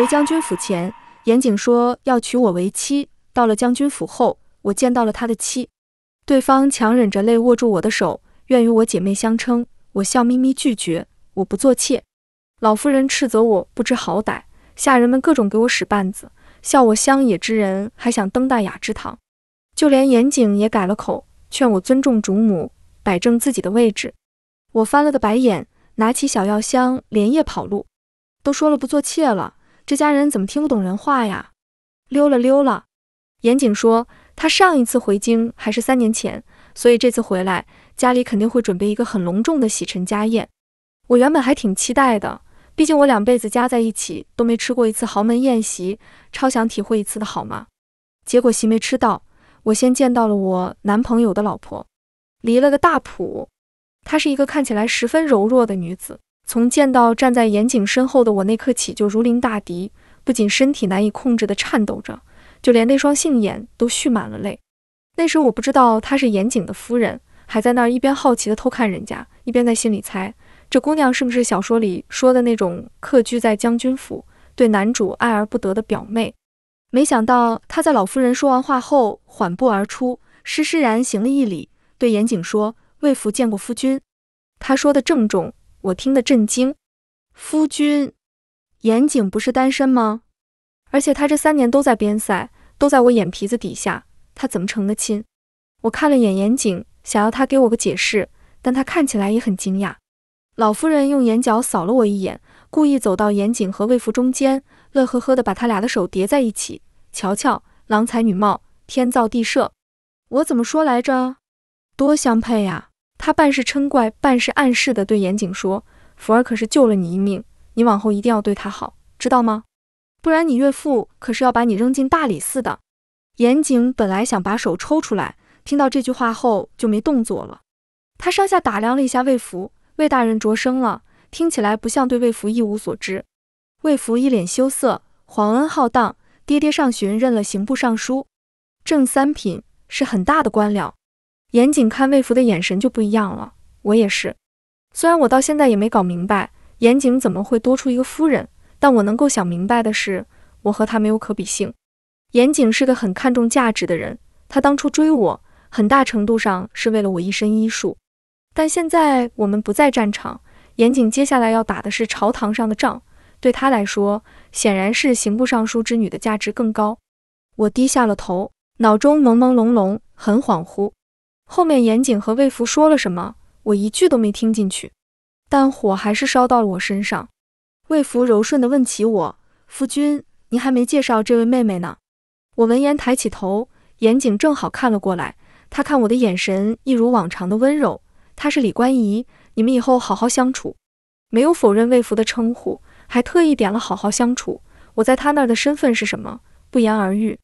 回将军府前，严景说要娶我为妻。到了将军府后，我见到了他的妻，对方强忍着泪握住我的手，愿与我姐妹相称。我笑眯眯拒绝，我不做妾。老夫人斥责我不知好歹，下人们各种给我使绊子，笑我乡野之人还想登大雅之堂。就连严景也改了口，劝我尊重主母，摆正自己的位置。我翻了个白眼，拿起小药箱，连夜跑路。都说了不做妾了。这家人怎么听不懂人话呀？溜了溜了。严谨说，他上一次回京还是三年前，所以这次回来，家里肯定会准备一个很隆重的洗尘家宴。我原本还挺期待的，毕竟我两辈子加在一起都没吃过一次豪门宴席，超想体会一次的好吗？结果席没吃到，我先见到了我男朋友的老婆，离了个大谱。她是一个看起来十分柔弱的女子。从见到站在严井身后的我那刻起，就如临大敌，不仅身体难以控制的颤抖着，就连那双杏眼都蓄满了泪。那时我不知道她是严井的夫人，还在那儿一边好奇的偷看人家，一边在心里猜这姑娘是不是小说里说的那种客居在将军府，对男主爱而不得的表妹。没想到她在老夫人说完话后，缓步而出，施施然行了一礼，对严井说：“魏福见过夫君。”她说的郑重。我听得震惊，夫君，严景不是单身吗？而且他这三年都在边塞，都在我眼皮子底下，他怎么成的亲？我看了眼严景，想要他给我个解释，但他看起来也很惊讶。老夫人用眼角扫了我一眼，故意走到严景和魏福中间，乐呵呵的把他俩的手叠在一起，瞧瞧，郎才女貌，天造地设，我怎么说来着？多相配呀！他半是嗔怪，半是暗示地对严景说：“福儿可是救了你一命，你往后一定要对他好，知道吗？不然你岳父可是要把你扔进大理寺的。”严景本来想把手抽出来，听到这句话后就没动作了。他上下打量了一下魏福，魏大人着生了，听起来不像对魏福一无所知。魏福一脸羞涩，皇恩浩荡，爹爹上旬任了刑部尚书，正三品，是很大的官僚。严谨看魏福的眼神就不一样了，我也是。虽然我到现在也没搞明白严谨怎么会多出一个夫人，但我能够想明白的是，我和他没有可比性。严谨是个很看重价值的人，他当初追我，很大程度上是为了我一身医术。但现在我们不在战场，严谨接下来要打的是朝堂上的仗，对他来说，显然是刑部尚书之女的价值更高。我低下了头，脑中朦朦胧胧，很恍惚。后面严景和魏福说了什么，我一句都没听进去，但火还是烧到了我身上。魏福柔顺地问起我：“夫君，您还没介绍这位妹妹呢。”我闻言抬起头，严景正好看了过来，他看我的眼神一如往常的温柔。她是李官仪，你们以后好好相处。没有否认魏福的称呼，还特意点了好好相处。我在他那的身份是什么，不言而喻。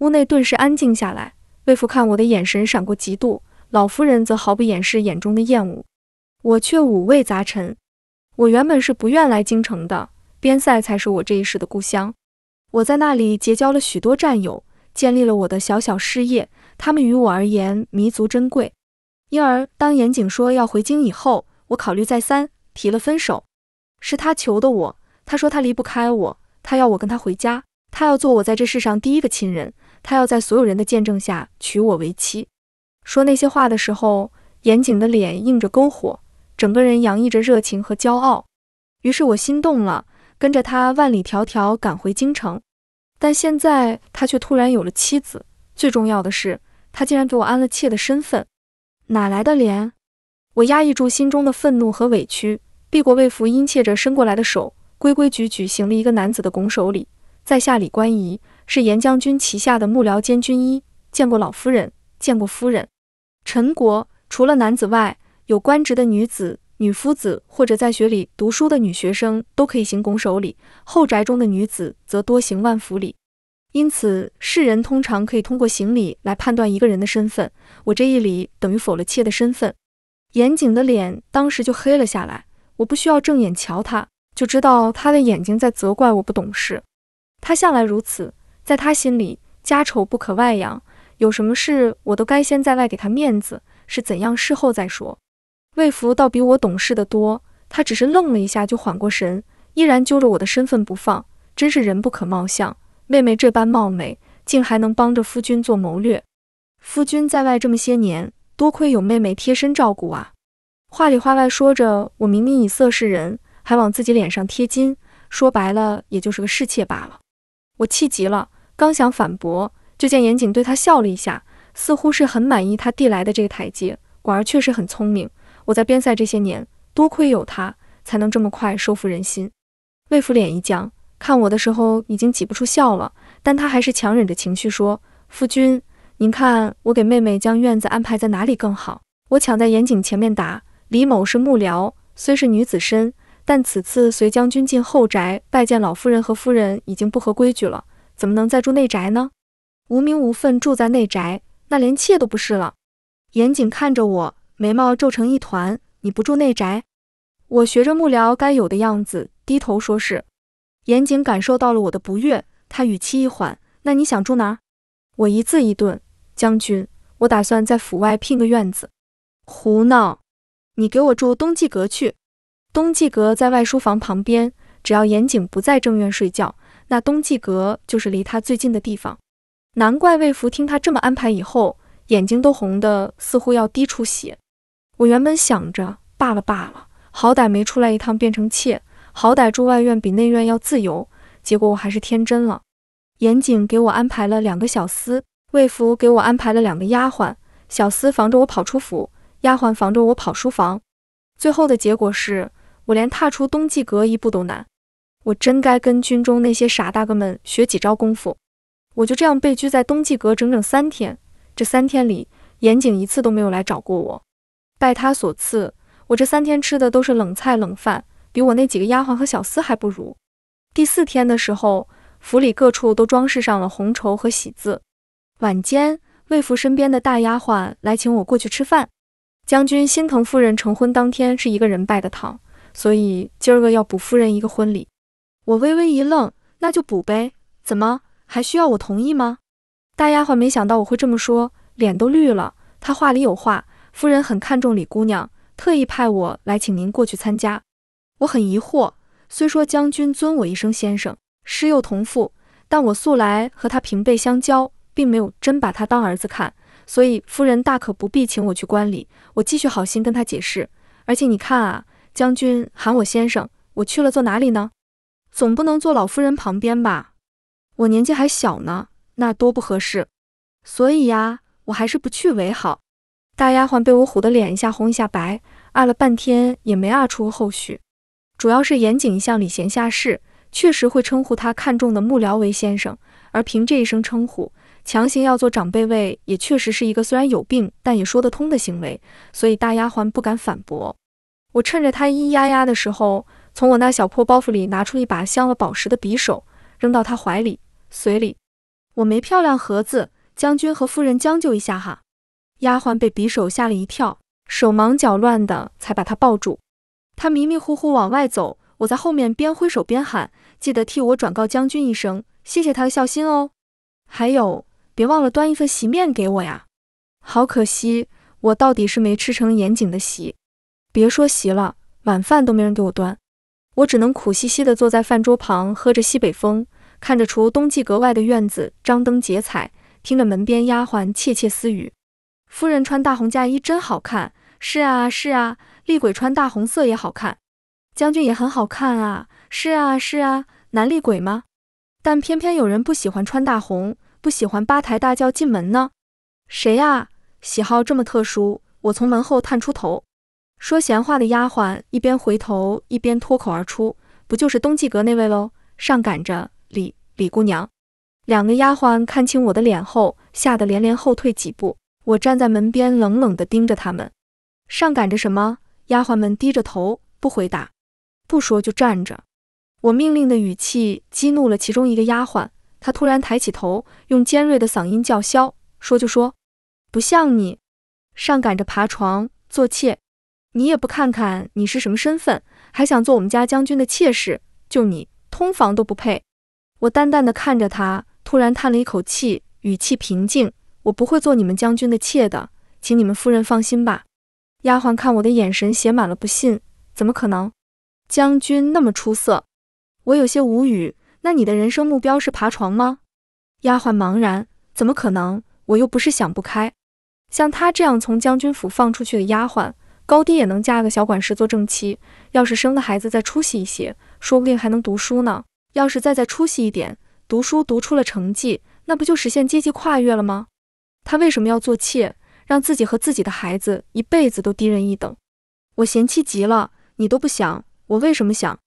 屋内顿时安静下来。魏父看我的眼神闪过嫉妒，老夫人则毫不掩饰眼中的厌恶，我却五味杂陈。我原本是不愿来京城的，边塞才是我这一世的故乡。我在那里结交了许多战友，建立了我的小小事业，他们于我而言弥足珍贵。因而，当严景说要回京以后，我考虑再三，提了分手。是他求的我，他说他离不开我，他要我跟他回家，他要做我在这世上第一个亲人。他要在所有人的见证下娶我为妻。说那些话的时候，严谨的脸映着篝火，整个人洋溢着热情和骄傲。于是我心动了，跟着他万里迢迢赶回京城。但现在他却突然有了妻子，最重要的是，他竟然给我安了妾的身份，哪来的脸？我压抑住心中的愤怒和委屈，避过魏福殷切着伸过来的手，规规矩矩行了一个男子的拱手礼。在下李官仪。是严将军旗下的幕僚兼军医，见过老夫人，见过夫人。陈国除了男子外，有官职的女子、女夫子或者在学里读书的女学生都可以行拱手礼，后宅中的女子则多行万福礼。因此，世人通常可以通过行礼来判断一个人的身份。我这一礼等于否了妾的身份。严井的脸当时就黑了下来。我不需要正眼瞧他，就知道他的眼睛在责怪我不懂事。他向来如此。在他心里，家丑不可外扬，有什么事我都该先在外给他面子，是怎样事后再说。魏福倒比我懂事的多，他只是愣了一下，就缓过神，依然揪着我的身份不放。真是人不可貌相，妹妹这般貌美，竟还能帮着夫君做谋略。夫君在外这么些年，多亏有妹妹贴身照顾啊。话里话外说着，我明明以色示人，还往自己脸上贴金，说白了也就是个侍妾罢了。我气极了。刚想反驳，就见严谨对他笑了一下，似乎是很满意他递来的这个台阶。果儿确实很聪明，我在边塞这些年，多亏有他，才能这么快收服人心。魏府脸一僵，看我的时候已经挤不出笑了，但他还是强忍着情绪说：“夫君，您看我给妹妹将院子安排在哪里更好？”我抢在严谨前面答：“李某是幕僚，虽是女子身，但此次随将军进后宅拜见老夫人和夫人，已经不合规矩了。”怎么能再住内宅呢？无名无份住在内宅，那连妾都不是了。严谨看着我，眉毛皱成一团。你不住内宅？我学着幕僚该有的样子，低头说是。严谨感受到了我的不悦，他语气一缓：“那你想住哪儿？”我一字一顿：“将军，我打算在府外聘个院子。”胡闹！你给我住东季阁去。东季阁在外书房旁边，只要严谨不在正院睡觉。那冬季阁就是离他最近的地方，难怪魏福听他这么安排以后，眼睛都红的，似乎要滴出血。我原本想着，罢了罢了，好歹没出来一趟变成妾，好歹住外院比内院要自由。结果我还是天真了。严谨给我安排了两个小厮，魏福给我安排了两个丫鬟，小厮防着我跑出府，丫鬟防着我跑书房。最后的结果是我连踏出冬季阁一步都难。我真该跟军中那些傻大哥们学几招功夫。我就这样被拘在东季阁整整三天，这三天里，严景一次都没有来找过我。拜他所赐，我这三天吃的都是冷菜冷饭，比我那几个丫鬟和小厮还不如。第四天的时候，府里各处都装饰上了红绸和喜字。晚间，魏福身边的大丫鬟来请我过去吃饭。将军心疼夫人成婚当天是一个人拜的堂，所以今儿个要补夫人一个婚礼。我微微一愣，那就补呗，怎么还需要我同意吗？大丫鬟没想到我会这么说，脸都绿了。她话里有话，夫人很看重李姑娘，特意派我来请您过去参加。我很疑惑，虽说将军尊我一声先生，师幼同父，但我素来和他平辈相交，并没有真把他当儿子看，所以夫人大可不必请我去观礼。我继续好心跟他解释，而且你看啊，将军喊我先生，我去了坐哪里呢？总不能坐老夫人旁边吧？我年纪还小呢，那多不合适。所以呀，我还是不去为好。大丫鬟被我唬得脸一下红一下白，按了半天也没按出后续。主要是严谨一向礼贤下士，确实会称呼他看中的幕僚为先生，而凭这一声称呼强行要做长辈位，也确实是一个虽然有病但也说得通的行为。所以大丫鬟不敢反驳。我趁着他咿咿呀呀的时候。从我那小破包袱里拿出一把镶了宝石的匕首，扔到他怀里、嘴里。我没漂亮盒子，将军和夫人将就一下哈。丫鬟被匕首吓了一跳，手忙脚乱的才把他抱住。他迷迷糊糊往外走，我在后面边挥手边喊：“记得替我转告将军一声，谢谢他的孝心哦。还有，别忘了端一份席面给我呀。”好可惜，我到底是没吃成严谨的席。别说席了，晚饭都没人给我端。我只能苦兮兮地坐在饭桌旁，喝着西北风，看着除冬季阁外的院子张灯结彩，听着门边丫鬟窃窃私语：“夫人穿大红嫁衣真好看。”“是啊，是啊，厉鬼穿大红色也好看。”“将军也很好看啊。”“是啊，是啊，男厉鬼吗？”但偏偏有人不喜欢穿大红，不喜欢八抬大轿进门呢？谁呀？喜好这么特殊？我从门后探出头。说闲话的丫鬟一边回头一边脱口而出：“不就是东季阁那位喽？上赶着李李姑娘。”两个丫鬟看清我的脸后，吓得连连后退几步。我站在门边，冷冷地盯着他们：“上赶着什么？”丫鬟们低着头不回答，不说就站着。我命令的语气激怒了其中一个丫鬟，她突然抬起头，用尖锐的嗓音叫嚣：“说就说，不像你上赶着爬床做妾。”你也不看看你是什么身份，还想做我们家将军的妾室？就你通房都不配。我淡淡的看着他，突然叹了一口气，语气平静：“我不会做你们将军的妾的，请你们夫人放心吧。”丫鬟看我的眼神写满了不信，怎么可能？将军那么出色，我有些无语。那你的人生目标是爬床吗？丫鬟茫然，怎么可能？我又不是想不开。像她这样从将军府放出去的丫鬟。高低也能嫁个小管事做正妻，要是生的孩子再出息一些，说不定还能读书呢。要是再再出息一点，读书读出了成绩，那不就实现阶级跨越了吗？他为什么要做妾，让自己和自己的孩子一辈子都低人一等？我嫌弃极了，你都不想，我为什么想？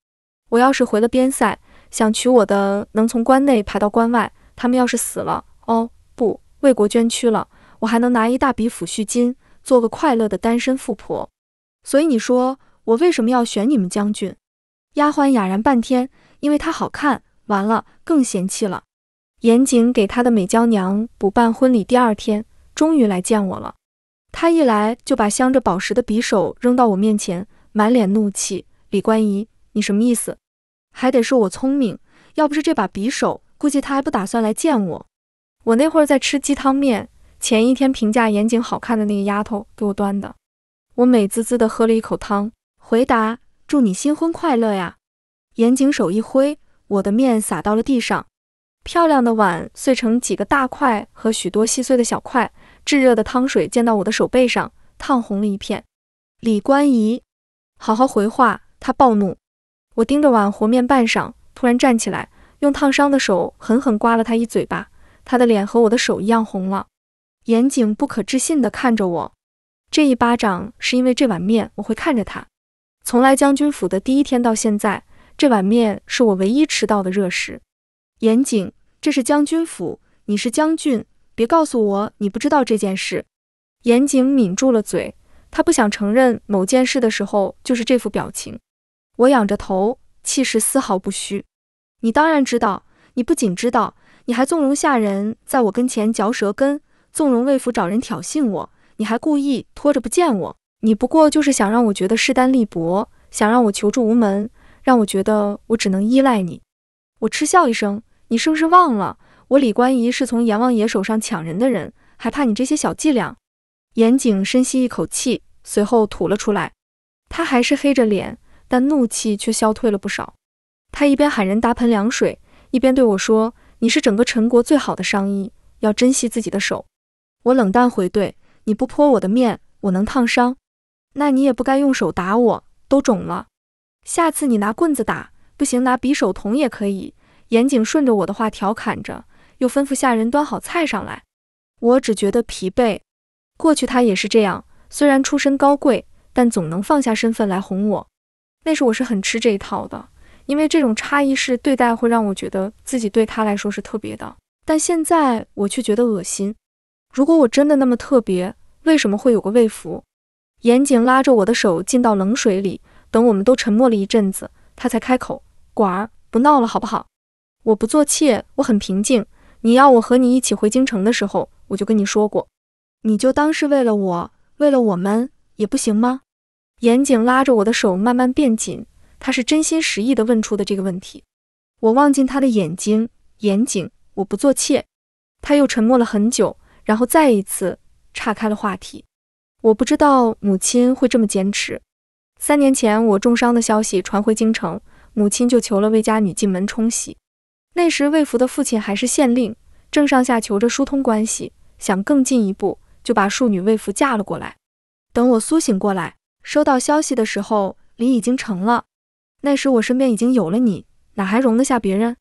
我要是回了边塞，想娶我的能从关内排到关外。他们要是死了，哦不，为国捐躯了，我还能拿一大笔抚恤金，做个快乐的单身富婆。所以你说我为什么要选你们将军？丫鬟哑然半天，因为她好看。完了，更嫌弃了。严谨给他的美娇娘补办婚礼，第二天终于来见我了。他一来就把镶着宝石的匕首扔到我面前，满脸怒气：“李官仪，你什么意思？”还得说我聪明，要不是这把匕首，估计他还不打算来见我。我那会儿在吃鸡汤面，前一天评价严谨好看的那个丫头给我端的。我美滋滋地喝了一口汤，回答：“祝你新婚快乐呀！”严景手一挥，我的面洒到了地上，漂亮的碗碎成几个大块和许多细碎的小块，炙热的汤水溅到我的手背上，烫红了一片。李官姨，好好回话！他暴怒。我盯着碗和面半晌，突然站起来，用烫伤的手狠狠刮了他一嘴巴，他的脸和我的手一样红了。严景不可置信地看着我。这一巴掌是因为这碗面，我会看着他。从来将军府的第一天到现在，这碗面是我唯一吃到的热食。严谨，这是将军府，你是将军，别告诉我你不知道这件事。严谨抿住了嘴，他不想承认某件事的时候就是这副表情。我仰着头，气势丝毫不虚。你当然知道，你不仅知道，你还纵容下人在我跟前嚼舌根，纵容魏府找人挑衅我。你还故意拖着不见我，你不过就是想让我觉得势单力薄，想让我求助无门，让我觉得我只能依赖你。我嗤笑一声，你是不是忘了我李官仪是从阎王爷手上抢人的人，还怕你这些小伎俩？严景深吸一口气，随后吐了出来。他还是黑着脸，但怒气却消退了不少。他一边喊人打盆凉水，一边对我说：“你是整个陈国最好的商医，要珍惜自己的手。”我冷淡回对。你不泼我的面，我能烫伤；那你也不该用手打我，都肿了。下次你拿棍子打不行，拿匕首捅也可以。严谨顺着我的话调侃着，又吩咐下人端好菜上来。我只觉得疲惫。过去他也是这样，虽然出身高贵，但总能放下身份来哄我。那时我是很吃这一套的，因为这种差异式对待会让我觉得自己对他来说是特别的。但现在我却觉得恶心。如果我真的那么特别，为什么会有个卫服？严谨拉着我的手进到冷水里，等我们都沉默了一阵子，他才开口：“管儿不闹了，好不好？我不做妾，我很平静。你要我和你一起回京城的时候，我就跟你说过，你就当是为了我，为了我们也不行吗？”严谨拉着我的手慢慢变紧，他是真心实意的问出的这个问题。我望进他的眼睛，严谨，我不做妾。他又沉默了很久。然后再一次岔开了话题，我不知道母亲会这么坚持。三年前我重伤的消息传回京城，母亲就求了魏家女进门冲喜。那时魏福的父亲还是县令，正上下求着疏通关系，想更进一步，就把庶女魏福嫁了过来。等我苏醒过来，收到消息的时候，礼已经成了。那时我身边已经有了你，哪还容得下别人？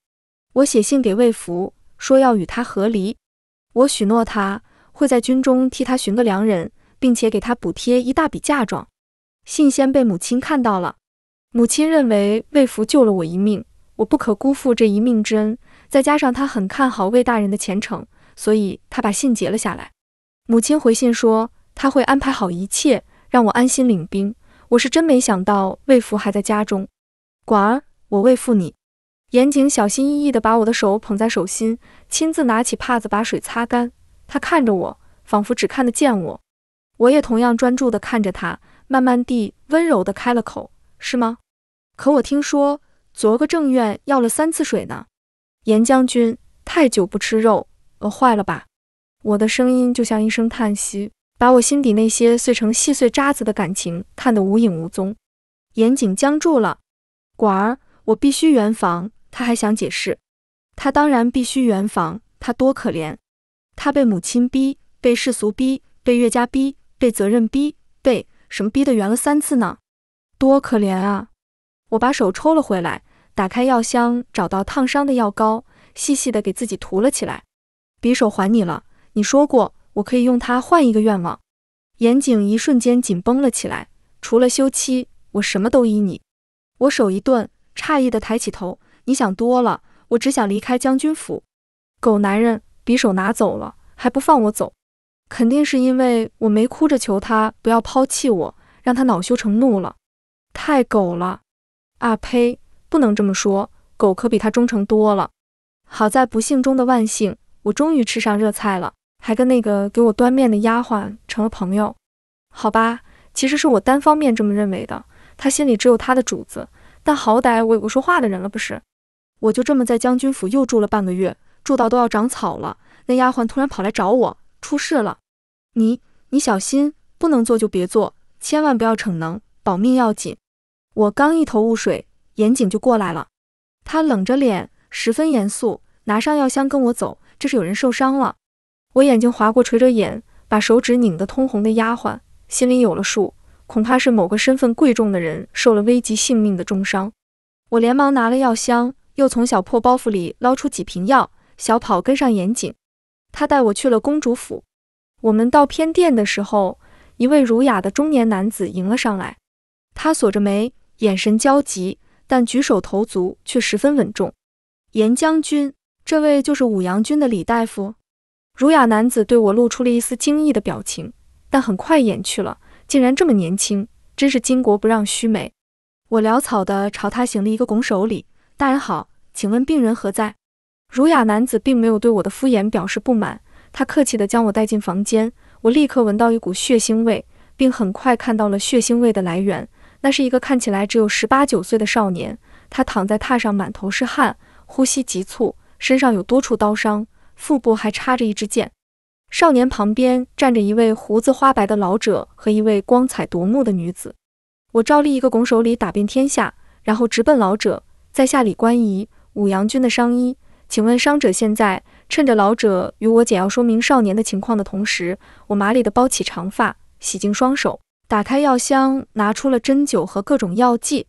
我写信给魏福，说要与他和离。我许诺他会在军中替他寻个良人，并且给他补贴一大笔嫁妆。信先被母亲看到了，母亲认为魏福救了我一命，我不可辜负这一命之恩。再加上他很看好魏大人的前程，所以他把信截了下来。母亲回信说他会安排好一切，让我安心领兵。我是真没想到魏福还在家中。管儿，我未父你。严谨小心翼翼地把我的手捧在手心。亲自拿起帕子把水擦干，他看着我，仿佛只看得见我。我也同样专注地看着他，慢慢地、温柔地开了口：“是吗？可我听说昨个正院要了三次水呢。”严将军太久不吃肉饿坏了吧？我的声音就像一声叹息，把我心底那些碎成细碎渣子的感情看得无影无踪。严景僵住了：“管儿，我必须圆房。”他还想解释。他当然必须圆房，他多可怜！他被母亲逼，被世俗逼，被岳家逼，被责任逼，被什么逼的圆了三次呢？多可怜啊！我把手抽了回来，打开药箱，找到烫伤的药膏，细细的给自己涂了起来。匕首还你了，你说过我可以用它换一个愿望。严景一瞬间紧绷了起来，除了休妻，我什么都依你。我手一顿，诧异的抬起头，你想多了。我只想离开将军府，狗男人，匕首拿走了还不放我走，肯定是因为我没哭着求他不要抛弃我，让他恼羞成怒了，太狗了！啊呸，不能这么说，狗可比他忠诚多了。好在不幸中的万幸，我终于吃上热菜了，还跟那个给我端面的丫鬟成了朋友。好吧，其实是我单方面这么认为的，他心里只有他的主子，但好歹我有个说话的人了，不是？我就这么在将军府又住了半个月，住到都要长草了。那丫鬟突然跑来找我，出事了！你你小心，不能做就别做，千万不要逞能，保命要紧。我刚一头雾水，严谨就过来了。他冷着脸，十分严肃，拿上药箱跟我走。这是有人受伤了。我眼睛划过垂着眼、把手指拧得通红的丫鬟，心里有了数，恐怕是某个身份贵重的人受了危及性命的重伤。我连忙拿了药箱。又从小破包袱里捞出几瓶药，小跑跟上严景，他带我去了公主府。我们到偏殿的时候，一位儒雅的中年男子迎了上来。他锁着眉，眼神焦急，但举手投足却十分稳重。严将军，这位就是武阳军的李大夫。儒雅男子对我露出了一丝惊异的表情，但很快掩去了。竟然这么年轻，真是巾帼不让须眉。我潦草地朝他行了一个拱手礼。大人好，请问病人何在？儒雅男子并没有对我的敷衍表示不满，他客气地将我带进房间。我立刻闻到一股血腥味，并很快看到了血腥味的来源。那是一个看起来只有十八九岁的少年，他躺在榻上，满头是汗，呼吸急促，身上有多处刀伤，腹部还插着一支箭。少年旁边站着一位胡子花白的老者和一位光彩夺目的女子。我照例一个拱手礼打遍天下，然后直奔老者。在下李官仪，武阳军的伤医，请问伤者现在趁着老者与我简要说明少年的情况的同时，我麻利的包起长发，洗净双手，打开药箱，拿出了针灸和各种药剂。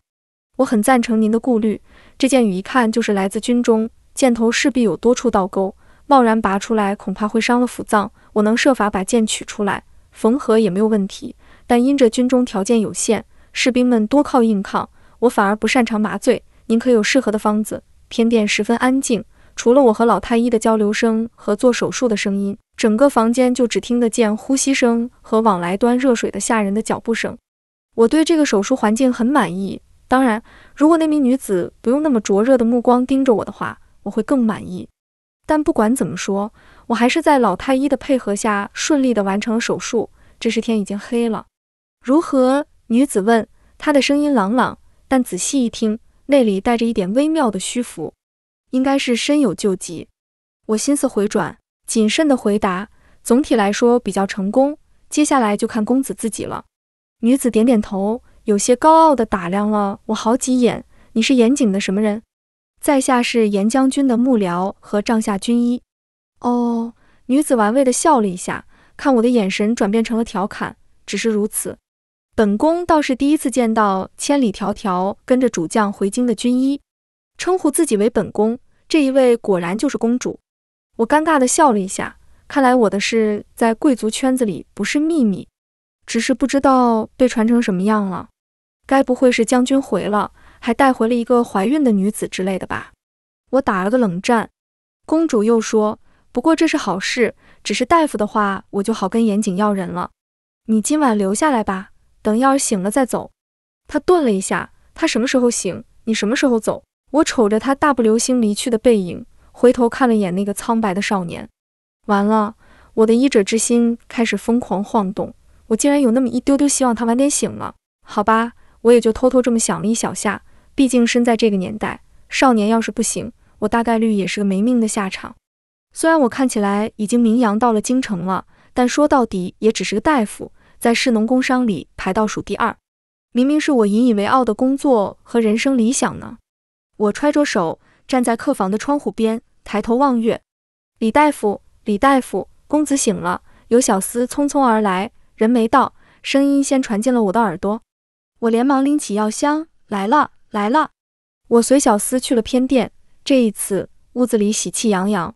我很赞成您的顾虑，这箭羽一看就是来自军中，箭头势必有多处倒钩，贸然拔出来恐怕会伤了腑脏。我能设法把箭取出来，缝合也没有问题，但因着军中条件有限，士兵们多靠硬抗，我反而不擅长麻醉。您可有适合的方子？偏殿十分安静，除了我和老太医的交流声和做手术的声音，整个房间就只听得见呼吸声和往来端热水的下人的脚步声。我对这个手术环境很满意。当然，如果那名女子不用那么灼热的目光盯着我的话，我会更满意。但不管怎么说，我还是在老太医的配合下顺利地完成了手术。这时天已经黑了。如何？女子问，她的声音朗朗，但仔细一听。那里带着一点微妙的虚浮，应该是身有旧疾。我心思回转，谨慎的回答，总体来说比较成功。接下来就看公子自己了。女子点点头，有些高傲的打量了我好几眼。你是严谨的什么人？在下是严将军的幕僚和帐下军医。哦，女子玩味的笑了一下，看我的眼神转变成了调侃，只是如此。本宫倒是第一次见到千里迢迢跟着主将回京的军医，称呼自己为本宫，这一位果然就是公主。我尴尬地笑了一下，看来我的事在贵族圈子里不是秘密，只是不知道被传成什么样了。该不会是将军回了，还带回了一个怀孕的女子之类的吧？我打了个冷战。公主又说：“不过这是好事，只是大夫的话，我就好跟严谨要人了。你今晚留下来吧。”等燕儿醒了再走。他顿了一下，他什么时候醒？你什么时候走？我瞅着他大步流星离去的背影，回头看了眼那个苍白的少年。完了，我的医者之心开始疯狂晃动。我竟然有那么一丢丢希望他晚点醒了。好吧，我也就偷偷这么想了一小下。毕竟身在这个年代，少年要是不行，我大概率也是个没命的下场。虽然我看起来已经名扬到了京城了，但说到底也只是个大夫。在市农工商里排倒数第二，明明是我引以为傲的工作和人生理想呢。我揣着手站在客房的窗户边，抬头望月。李大夫，李大夫，公子醒了！有小厮匆匆而来，人没到，声音先传进了我的耳朵。我连忙拎起药箱，来了，来了。我随小厮去了偏殿。这一次屋子里喜气洋洋，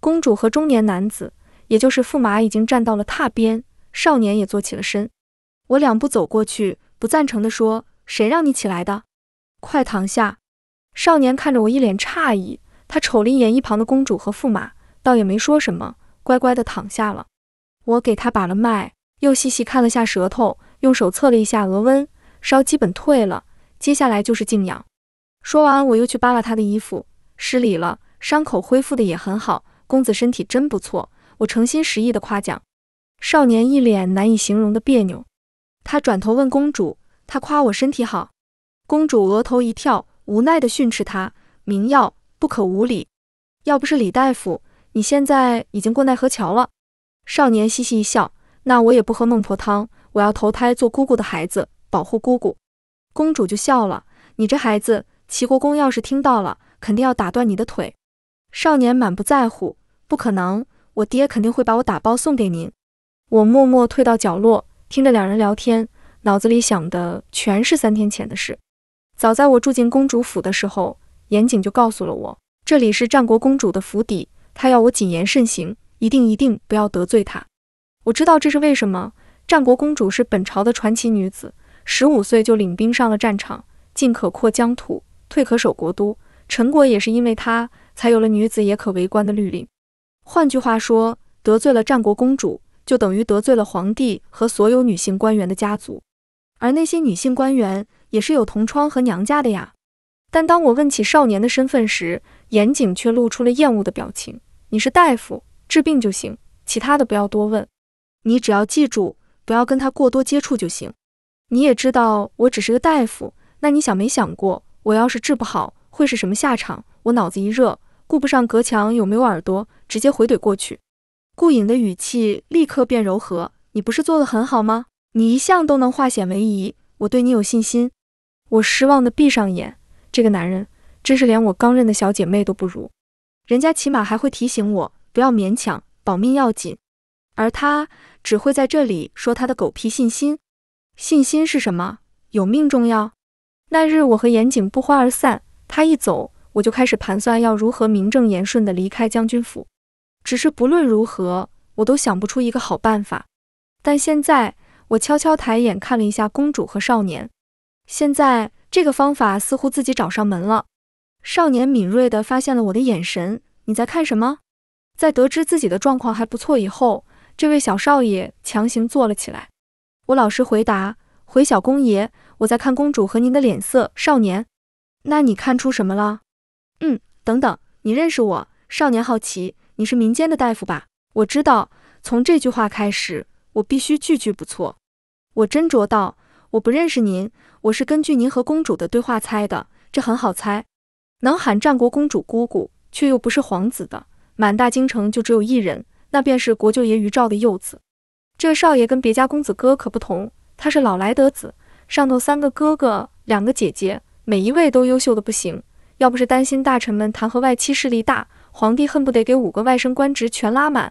公主和中年男子，也就是驸马，已经站到了榻边。少年也坐起了身，我两步走过去，不赞成的说：“谁让你起来的？快躺下！”少年看着我，一脸诧异。他瞅了一眼一旁的公主和驸马，倒也没说什么，乖乖的躺下了。我给他把了脉，又细细看了下舌头，用手测了一下额温，烧基本退了。接下来就是静养。说完，我又去扒拉他的衣服，失礼了。伤口恢复的也很好，公子身体真不错，我诚心实意的夸奖。少年一脸难以形容的别扭，他转头问公主：“他夸我身体好。”公主额头一跳，无奈地训斥他：“明耀，不可无礼！要不是李大夫，你现在已经过奈何桥了。”少年嘻嘻一笑：“那我也不喝孟婆汤，我要投胎做姑姑的孩子，保护姑姑。”公主就笑了：“你这孩子，齐国公要是听到了，肯定要打断你的腿。”少年满不在乎：“不可能，我爹肯定会把我打包送给您。”我默默退到角落，听着两人聊天，脑子里想的全是三天前的事。早在我住进公主府的时候，严谨就告诉了我，这里是战国公主的府邸，他要我谨言慎行，一定一定不要得罪她。我知道这是为什么。战国公主是本朝的传奇女子，十五岁就领兵上了战场，进可扩疆土，退可守国都。陈国也是因为她才有了女子也可为官的律令。换句话说，得罪了战国公主。就等于得罪了皇帝和所有女性官员的家族，而那些女性官员也是有同窗和娘家的呀。但当我问起少年的身份时，严景却露出了厌恶的表情。你是大夫，治病就行，其他的不要多问。你只要记住，不要跟他过多接触就行。你也知道我只是个大夫，那你想没想过，我要是治不好会是什么下场？我脑子一热，顾不上隔墙有没有耳朵，直接回怼过去。顾影的语气立刻变柔和，你不是做的很好吗？你一向都能化险为夷，我对你有信心。我失望的闭上眼，这个男人真是连我刚认的小姐妹都不如，人家起码还会提醒我不要勉强，保命要紧，而他只会在这里说他的狗屁信心。信心是什么？有命重要。那日我和严景不欢而散，他一走，我就开始盘算要如何名正言顺地离开将军府。只是不论如何，我都想不出一个好办法。但现在我悄悄抬眼看了一下公主和少年，现在这个方法似乎自己找上门了。少年敏锐地发现了我的眼神，你在看什么？在得知自己的状况还不错以后，这位小少爷强行坐了起来。我老实回答：“回小公爷，我在看公主和您的脸色。”少年，那你看出什么了？嗯，等等，你认识我？少年好奇。你是民间的大夫吧？我知道，从这句话开始，我必须句句不错。我斟酌道：“我不认识您，我是根据您和公主的对话猜的。这很好猜，能喊战国公主姑姑却又不是皇子的，满大京城就只有一人，那便是国舅爷余兆的幼子。这少爷跟别家公子哥可不同，他是老来得子，上头三个哥哥，两个姐姐，每一位都优秀的不行。要不是担心大臣们弹劾外戚势力大。”皇帝恨不得给五个外甥官职全拉满，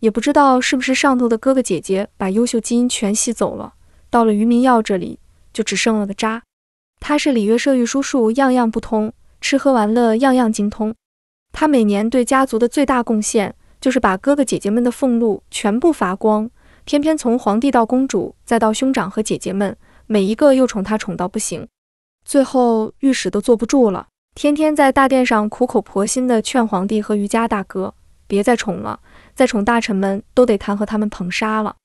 也不知道是不是上头的哥哥姐姐把优秀基因全吸走了，到了余明耀这里就只剩了个渣。他是礼乐社、御书叔，样样不通，吃喝玩乐样样精通。他每年对家族的最大贡献就是把哥哥姐姐们的俸禄全部罚光，偏偏从皇帝到公主再到兄长和姐姐们，每一个又宠他宠到不行，最后御史都坐不住了。天天在大殿上苦口婆心地劝皇帝和余家大哥别再宠了，再宠大臣们都得弹劾他们捧杀了。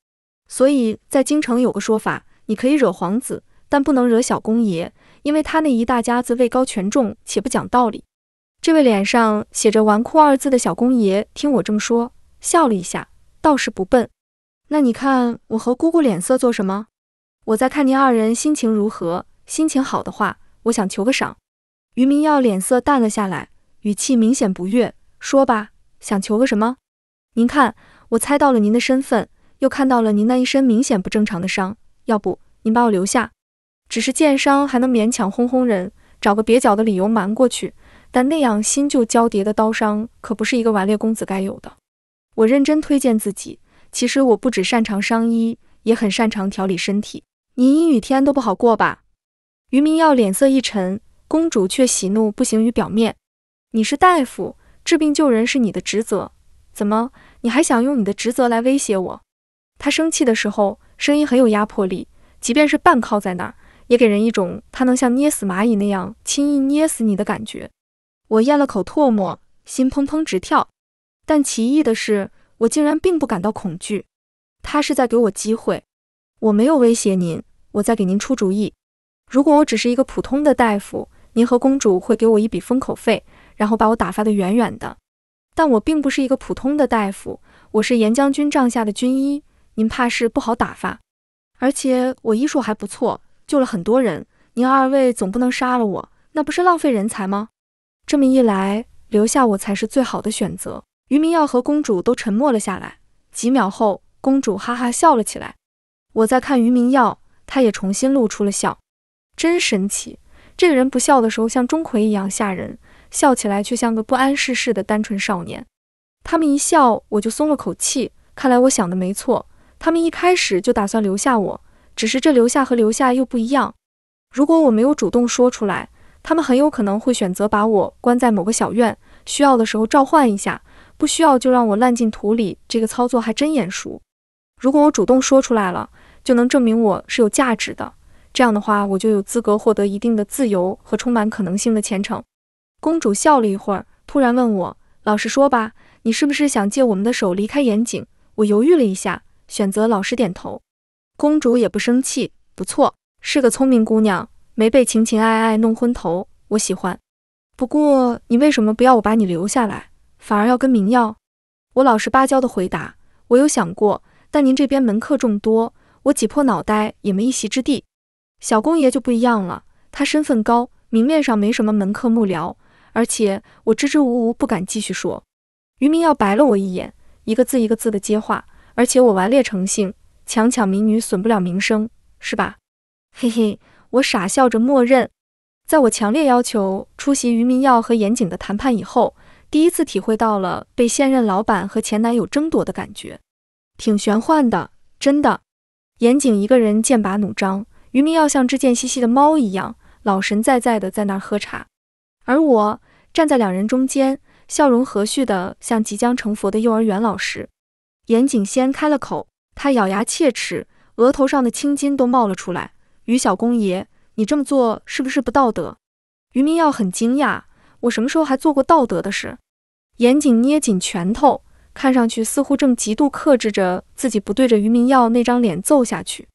所以在京城有个说法，你可以惹皇子，但不能惹小公爷，因为他那一大家子位高权重且不讲道理。这位脸上写着纨绔二字的小公爷听我这么说，笑了一下，倒是不笨。那你看我和姑姑脸色做什么？我在看您二人心情如何，心情好的话，我想求个赏。余明耀脸色淡了下来，语气明显不悦：“说吧，想求个什么？您看，我猜到了您的身份，又看到了您那一身明显不正常的伤，要不您把我留下？只是剑伤还能勉强哄哄人，找个蹩脚的理由瞒过去。但那样新旧交叠的刀伤，可不是一个顽劣公子该有的。我认真推荐自己，其实我不只擅长伤医，也很擅长调理身体。您阴雨天都不好过吧？”余明耀脸色一沉。公主却喜怒不形于表面。你是大夫，治病救人是你的职责。怎么，你还想用你的职责来威胁我？她生气的时候，声音很有压迫力，即便是半靠在那儿，也给人一种她能像捏死蚂蚁那样轻易捏死你的感觉。我咽了口唾沫，心砰砰直跳。但奇异的是，我竟然并不感到恐惧。她是在给我机会。我没有威胁您，我在给您出主意。如果我只是一个普通的大夫。您和公主会给我一笔封口费，然后把我打发得远远的。但我并不是一个普通的大夫，我是严将军帐下的军医。您怕是不好打发，而且我医术还不错，救了很多人。您二位总不能杀了我，那不是浪费人才吗？这么一来，留下我才是最好的选择。余明耀和公主都沉默了下来，几秒后，公主哈哈笑了起来。我在看余明耀，他也重新露出了笑，真神奇。这个人不笑的时候像钟馗一样吓人，笑起来却像个不谙世事的单纯少年。他们一笑，我就松了口气。看来我想的没错，他们一开始就打算留下我，只是这留下和留下又不一样。如果我没有主动说出来，他们很有可能会选择把我关在某个小院，需要的时候召唤一下，不需要就让我烂进土里。这个操作还真眼熟。如果我主动说出来了，就能证明我是有价值的。这样的话，我就有资格获得一定的自由和充满可能性的前程。公主笑了一会儿，突然问我：“老实说吧，你是不是想借我们的手离开严井？”我犹豫了一下，选择老实点头。公主也不生气，不错，是个聪明姑娘，没被情情爱爱弄昏头，我喜欢。不过，你为什么不要我把你留下来，反而要跟明耀？我老实巴交的回答：“我有想过，但您这边门客众多，我挤破脑袋也没一席之地。”小公爷就不一样了，他身份高，明面上没什么门客幕僚，而且我支支吾吾不敢继续说。余明耀白了我一眼，一个字一个字的接话，而且我顽劣成性，强抢民女损不了名声，是吧？嘿嘿，我傻笑着默认。在我强烈要求出席余明耀和严谨的谈判以后，第一次体会到了被现任老板和前男友争夺的感觉，挺玄幻的，真的。严谨一个人剑拔弩张。余明耀像只贱兮兮的猫一样，老神在在的在那儿喝茶，而我站在两人中间，笑容和煦的像即将成佛的幼儿园老师。严景先开了口，他咬牙切齿，额头上的青筋都冒了出来。余小公爷，你这么做是不是不道德？余明耀很惊讶，我什么时候还做过道德的事？严景捏紧拳头，看上去似乎正极度克制着自己，不对着余明耀那张脸揍下去。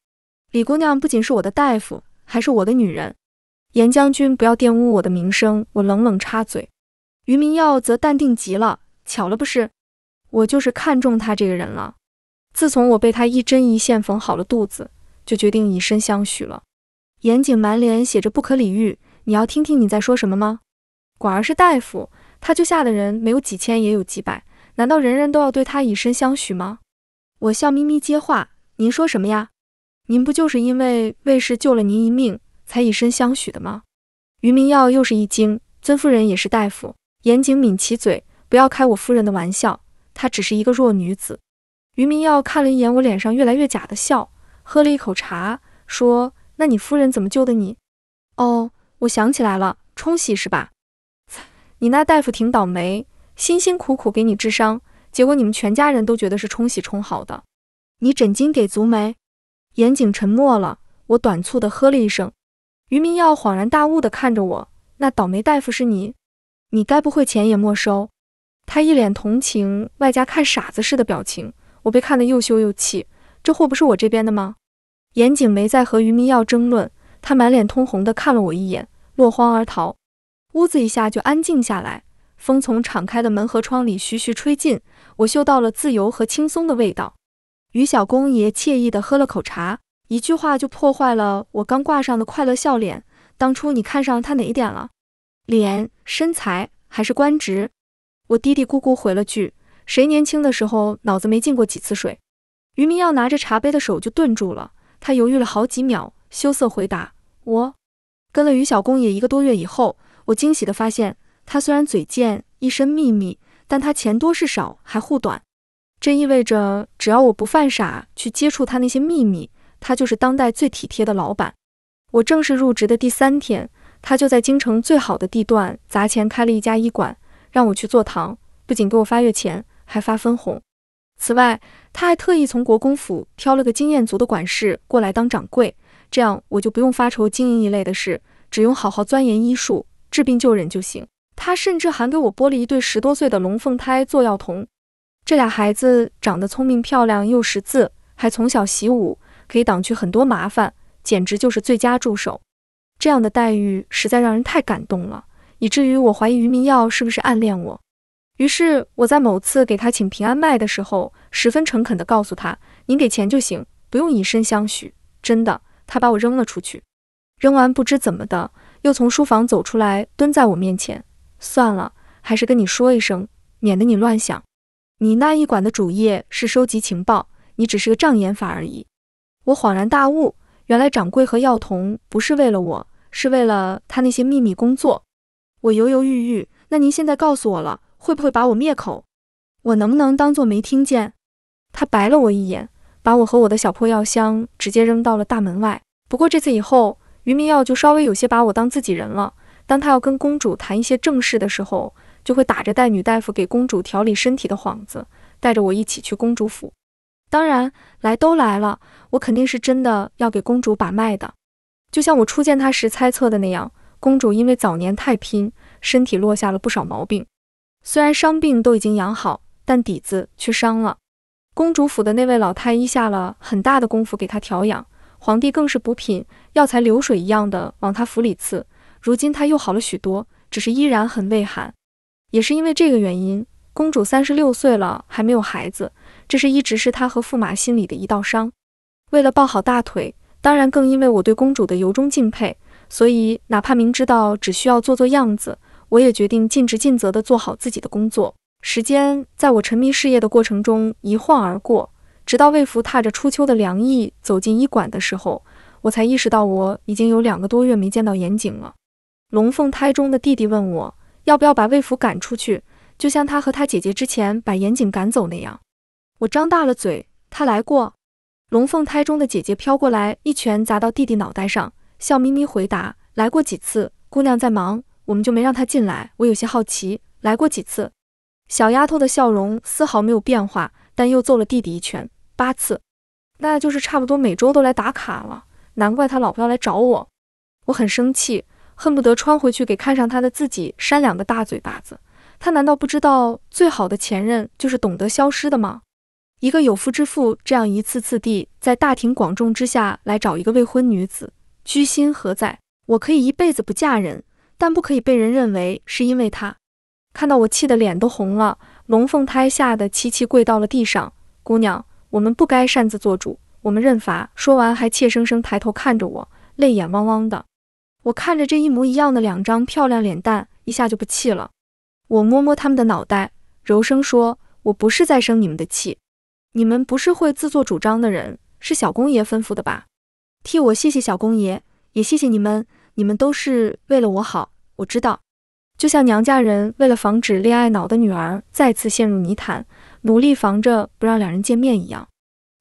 李姑娘不仅是我的大夫，还是我的女人。严将军，不要玷污我的名声！我冷冷插嘴。于明耀则淡定极了。巧了不是，我就是看中他这个人了。自从我被他一针一线缝好了肚子，就决定以身相许了。严谨满脸写着不可理喻。你要听听你在说什么吗？寡儿是大夫，他就下的人没有几千也有几百，难道人人都要对他以身相许吗？我笑眯眯接话：“您说什么呀？”您不就是因为卫氏救了您一命，才以身相许的吗？余明耀又是一惊，尊夫人也是大夫，严谨抿起嘴，不要开我夫人的玩笑，她只是一个弱女子。余明耀看了一眼我脸上越来越假的笑，喝了一口茶，说：“那你夫人怎么救的你？哦，我想起来了，冲喜是吧？你那大夫挺倒霉，辛辛苦苦给你治伤，结果你们全家人都觉得是冲喜冲好的。你诊金给足没？”严景沉默了，我短促地喝了一声。余明耀恍然大悟地看着我，那倒霉大夫是你？你该不会钱也没收？他一脸同情，外加看傻子似的表情。我被看得又羞又气，这货不是我这边的吗？严景没再和余明耀争论，他满脸通红地看了我一眼，落荒而逃。屋子一下就安静下来，风从敞开的门和窗里徐徐吹进，我嗅到了自由和轻松的味道。于小公爷惬意地喝了口茶，一句话就破坏了我刚挂上的快乐笑脸。当初你看上他哪一点了？脸、身材还是官职？我嘀嘀咕咕回了句：“谁年轻的时候脑子没进过几次水？”于明耀拿着茶杯的手就顿住了，他犹豫了好几秒，羞涩回答：“我跟了于小公爷一个多月以后，我惊喜地发现，他虽然嘴贱，一身秘密，但他钱多事少，还护短。”这意味着，只要我不犯傻去接触他那些秘密，他就是当代最体贴的老板。我正式入职的第三天，他就在京城最好的地段砸钱开了一家医馆，让我去做堂。不仅给我发月钱，还发分红。此外，他还特意从国公府挑了个经验足的管事过来当掌柜，这样我就不用发愁经营一类的事，只用好好钻研医术，治病救人就行。他甚至还给我拨了一对十多岁的龙凤胎做药童。这俩孩子长得聪明漂亮又识字，还从小习武，可以挡去很多麻烦，简直就是最佳助手。这样的待遇实在让人太感动了，以至于我怀疑于明耀是不是暗恋我。于是我在某次给他请平安脉的时候，十分诚恳地告诉他：“您给钱就行，不用以身相许。”真的，他把我扔了出去。扔完不知怎么的，又从书房走出来，蹲在我面前。算了，还是跟你说一声，免得你乱想。你那一馆的主业是收集情报，你只是个障眼法而已。我恍然大悟，原来掌柜和药童不是为了我，是为了他那些秘密工作。我犹犹豫豫，那您现在告诉我了，会不会把我灭口？我能不能当做没听见？他白了我一眼，把我和我的小破药箱直接扔到了大门外。不过这次以后，余明耀就稍微有些把我当自己人了。当他要跟公主谈一些正事的时候，就会打着带女大夫给公主调理身体的幌子，带着我一起去公主府。当然，来都来了，我肯定是真的要给公主把脉的。就像我初见她时猜测的那样，公主因为早年太拼，身体落下了不少毛病。虽然伤病都已经养好，但底子却伤了。公主府的那位老太医下了很大的功夫给她调养，皇帝更是补品药材流水一样的往她府里赐。如今她又好了许多，只是依然很畏寒。也是因为这个原因，公主三十六岁了还没有孩子，这是一直是她和驸马心里的一道伤。为了抱好大腿，当然更因为我对公主的由衷敬佩，所以哪怕明知道只需要做做样子，我也决定尽职尽责地做好自己的工作。时间在我沉迷事业的过程中一晃而过，直到魏福踏着初秋的凉意走进医馆的时候，我才意识到我已经有两个多月没见到严景了。龙凤胎中的弟弟问我。要不要把魏福赶出去，就像他和他姐姐之前把严谨赶走那样？我张大了嘴，他来过。龙凤胎中的姐姐飘过来，一拳砸到弟弟脑袋上，笑眯眯回答：“来过几次，姑娘在忙，我们就没让她进来。”我有些好奇，来过几次？小丫头的笑容丝毫没有变化，但又揍了弟弟一拳。八次，那就是差不多每周都来打卡了。难怪他老婆要来找我，我很生气。恨不得穿回去给看上他的自己扇两个大嘴巴子。他难道不知道最好的前任就是懂得消失的吗？一个有夫之妇这样一次次地在大庭广众之下来找一个未婚女子，居心何在？我可以一辈子不嫁人，但不可以被人认为是因为他。看到我气得脸都红了，龙凤胎吓得齐齐跪到了地上。姑娘，我们不该擅自做主，我们认罚。说完还怯生生抬头看着我，泪眼汪汪的。我看着这一模一样的两张漂亮脸蛋，一下就不气了。我摸摸他们的脑袋，柔声说：“我不是在生你们的气，你们不是会自作主张的人，是小公爷吩咐的吧？替我谢谢小公爷，也谢谢你们，你们都是为了我好，我知道。就像娘家人为了防止恋爱脑的女儿再次陷入泥潭，努力防着不让两人见面一样。”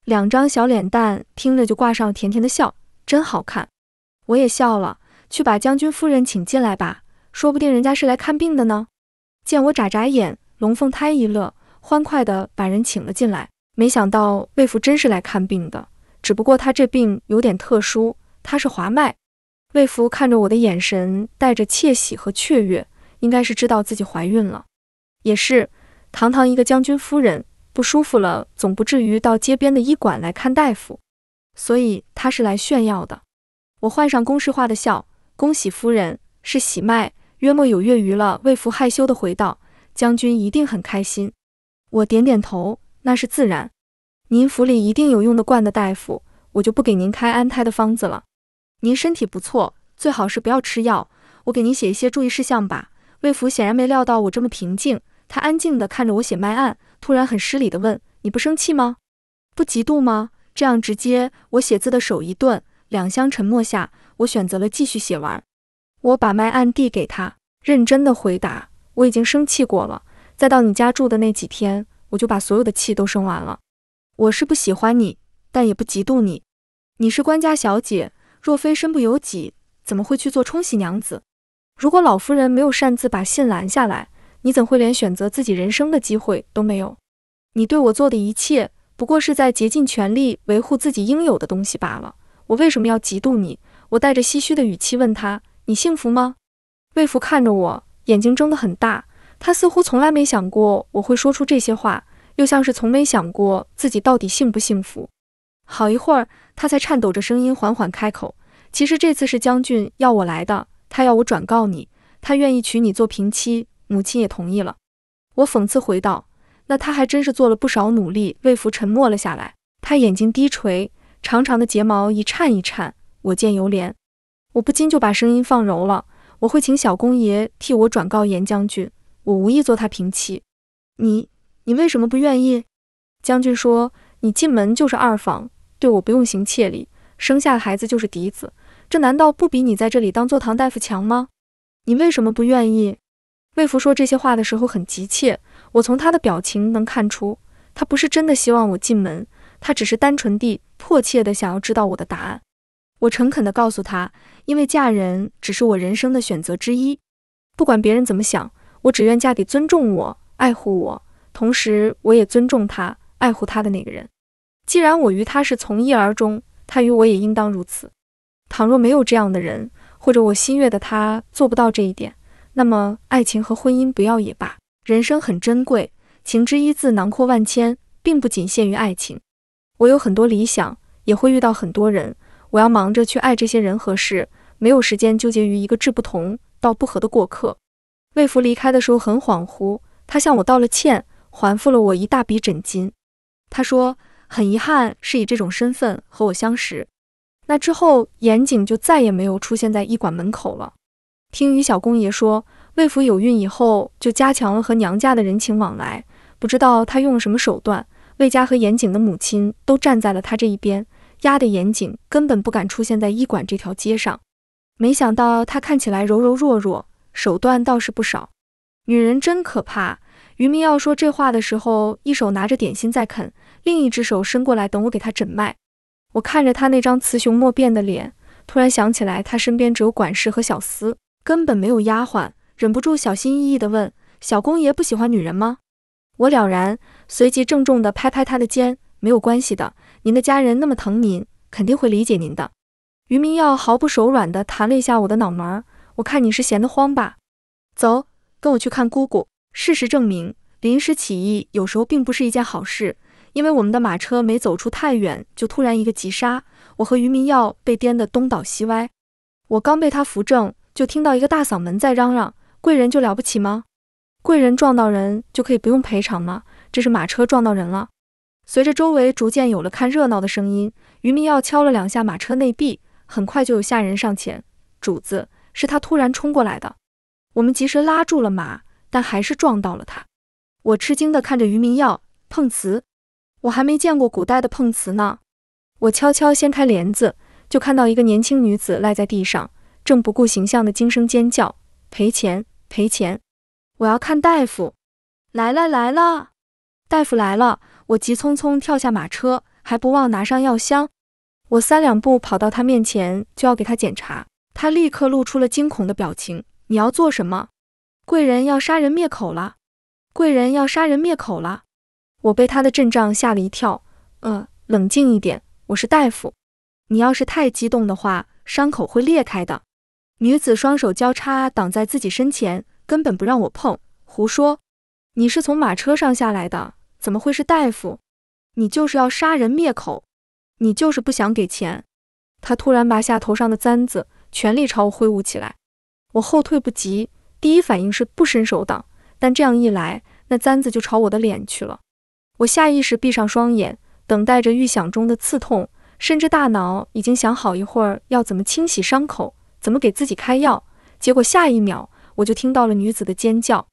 两张小脸蛋听着就挂上甜甜的笑，真好看。我也笑了。去把将军夫人请进来吧，说不定人家是来看病的呢。见我眨眨眼，龙凤胎一乐，欢快的把人请了进来。没想到魏福真是来看病的，只不过他这病有点特殊，他是滑脉。魏福看着我的眼神带着窃喜和雀跃，应该是知道自己怀孕了。也是，堂堂一个将军夫人不舒服了，总不至于到街边的医馆来看大夫，所以他是来炫耀的。我换上公式化的笑。恭喜夫人，是喜脉，约莫有月余了。魏福害羞地回道：“将军一定很开心。”我点点头，那是自然。您府里一定有用得惯的大夫，我就不给您开安胎的方子了。您身体不错，最好是不要吃药。我给您写一些注意事项吧。魏福显然没料到我这么平静，他安静地看着我写脉案，突然很失礼地问：“你不生气吗？不嫉妒吗？”这样直接，我写字的手一顿，两相沉默下。我选择了继续写完，我把麦案递给他，认真的回答：“我已经生气过了，再到你家住的那几天，我就把所有的气都生完了。我是不喜欢你，但也不嫉妒你。你是官家小姐，若非身不由己，怎么会去做冲喜娘子？如果老夫人没有擅自把信拦下来，你怎会连选择自己人生的机会都没有？你对我做的一切，不过是在竭尽全力维护自己应有的东西罢了。我为什么要嫉妒你？”我带着唏嘘的语气问他：“你幸福吗？”魏福看着我，眼睛睁得很大。他似乎从来没想过我会说出这些话，又像是从没想过自己到底幸不幸福。好一会儿，他才颤抖着声音缓缓开口：“其实这次是将军要我来的，他要我转告你，他愿意娶你做平妻，母亲也同意了。”我讽刺回道：“那他还真是做了不少努力。”魏福沉默了下来，他眼睛低垂，长长的睫毛一颤一颤。我见犹怜，我不禁就把声音放柔了。我会请小公爷替我转告严将军，我无意做他平妻。你，你为什么不愿意？将军说，你进门就是二房，对我不用行妾礼，生下孩子就是嫡子，这难道不比你在这里当做堂大夫强吗？你为什么不愿意？魏福说这些话的时候很急切，我从他的表情能看出，他不是真的希望我进门，他只是单纯地、迫切地想要知道我的答案。我诚恳地告诉他，因为嫁人只是我人生的选择之一，不管别人怎么想，我只愿嫁给尊重我、爱护我，同时我也尊重他、爱护他的那个人。既然我与他是从一而终，他与我也应当如此。倘若没有这样的人，或者我心悦的他做不到这一点，那么爱情和婚姻不要也罢。人生很珍贵，情之一字囊括万千，并不仅限于爱情。我有很多理想，也会遇到很多人。我要忙着去爱这些人和事，没有时间纠结于一个志不同道不合的过客。魏福离开的时候很恍惚，他向我道了歉，还付了我一大笔诊金。他说很遗憾是以这种身份和我相识。那之后，严景就再也没有出现在医馆门口了。听于小公爷说，魏福有孕以后就加强了和娘家的人情往来，不知道他用了什么手段，魏家和严景的母亲都站在了他这一边。压得严谨，根本不敢出现在医馆这条街上。没想到他看起来柔柔弱弱，手段倒是不少。女人真可怕。于明耀说这话的时候，一手拿着点心在啃，另一只手伸过来等我给他诊脉。我看着他那张雌雄莫辨的脸，突然想起来他身边只有管事和小厮，根本没有丫鬟，忍不住小心翼翼地问：“小公爷不喜欢女人吗？”我了然，随即郑重地拍拍他的肩：“没有关系的。”您的家人那么疼您，肯定会理解您的。余明耀毫不手软地弹了一下我的脑门儿，我看你是闲得慌吧？走，跟我去看姑姑。事实证明，临时起意有时候并不是一件好事，因为我们的马车没走出太远，就突然一个急刹，我和余明耀被颠得东倒西歪。我刚被他扶正，就听到一个大嗓门在嚷嚷：“贵人就了不起吗？贵人撞到人就可以不用赔偿吗？这是马车撞到人了。”随着周围逐渐有了看热闹的声音，于明耀敲了两下马车内壁，很快就有下人上前。主子是他突然冲过来的，我们及时拉住了马，但还是撞到了他。我吃惊地看着于明耀碰瓷，我还没见过古代的碰瓷呢。我悄悄掀开帘子，就看到一个年轻女子赖在地上，正不顾形象的惊声尖叫：“赔钱赔钱！我要看大夫！”来了来了，大夫来了。我急匆匆跳下马车，还不忘拿上药箱。我三两步跑到他面前，就要给他检查。他立刻露出了惊恐的表情：“你要做什么？贵人要杀人灭口了！贵人要杀人灭口了！”我被他的阵仗吓了一跳。呃，冷静一点，我是大夫。你要是太激动的话，伤口会裂开的。女子双手交叉挡在自己身前，根本不让我碰。胡说！你是从马车上下来的。怎么会是大夫？你就是要杀人灭口，你就是不想给钱。他突然拔下头上的簪子，全力朝我挥舞起来。我后退不及，第一反应是不伸手挡，但这样一来，那簪子就朝我的脸去了。我下意识闭上双眼，等待着预想中的刺痛，甚至大脑已经想好一会儿要怎么清洗伤口，怎么给自己开药。结果下一秒，我就听到了女子的尖叫。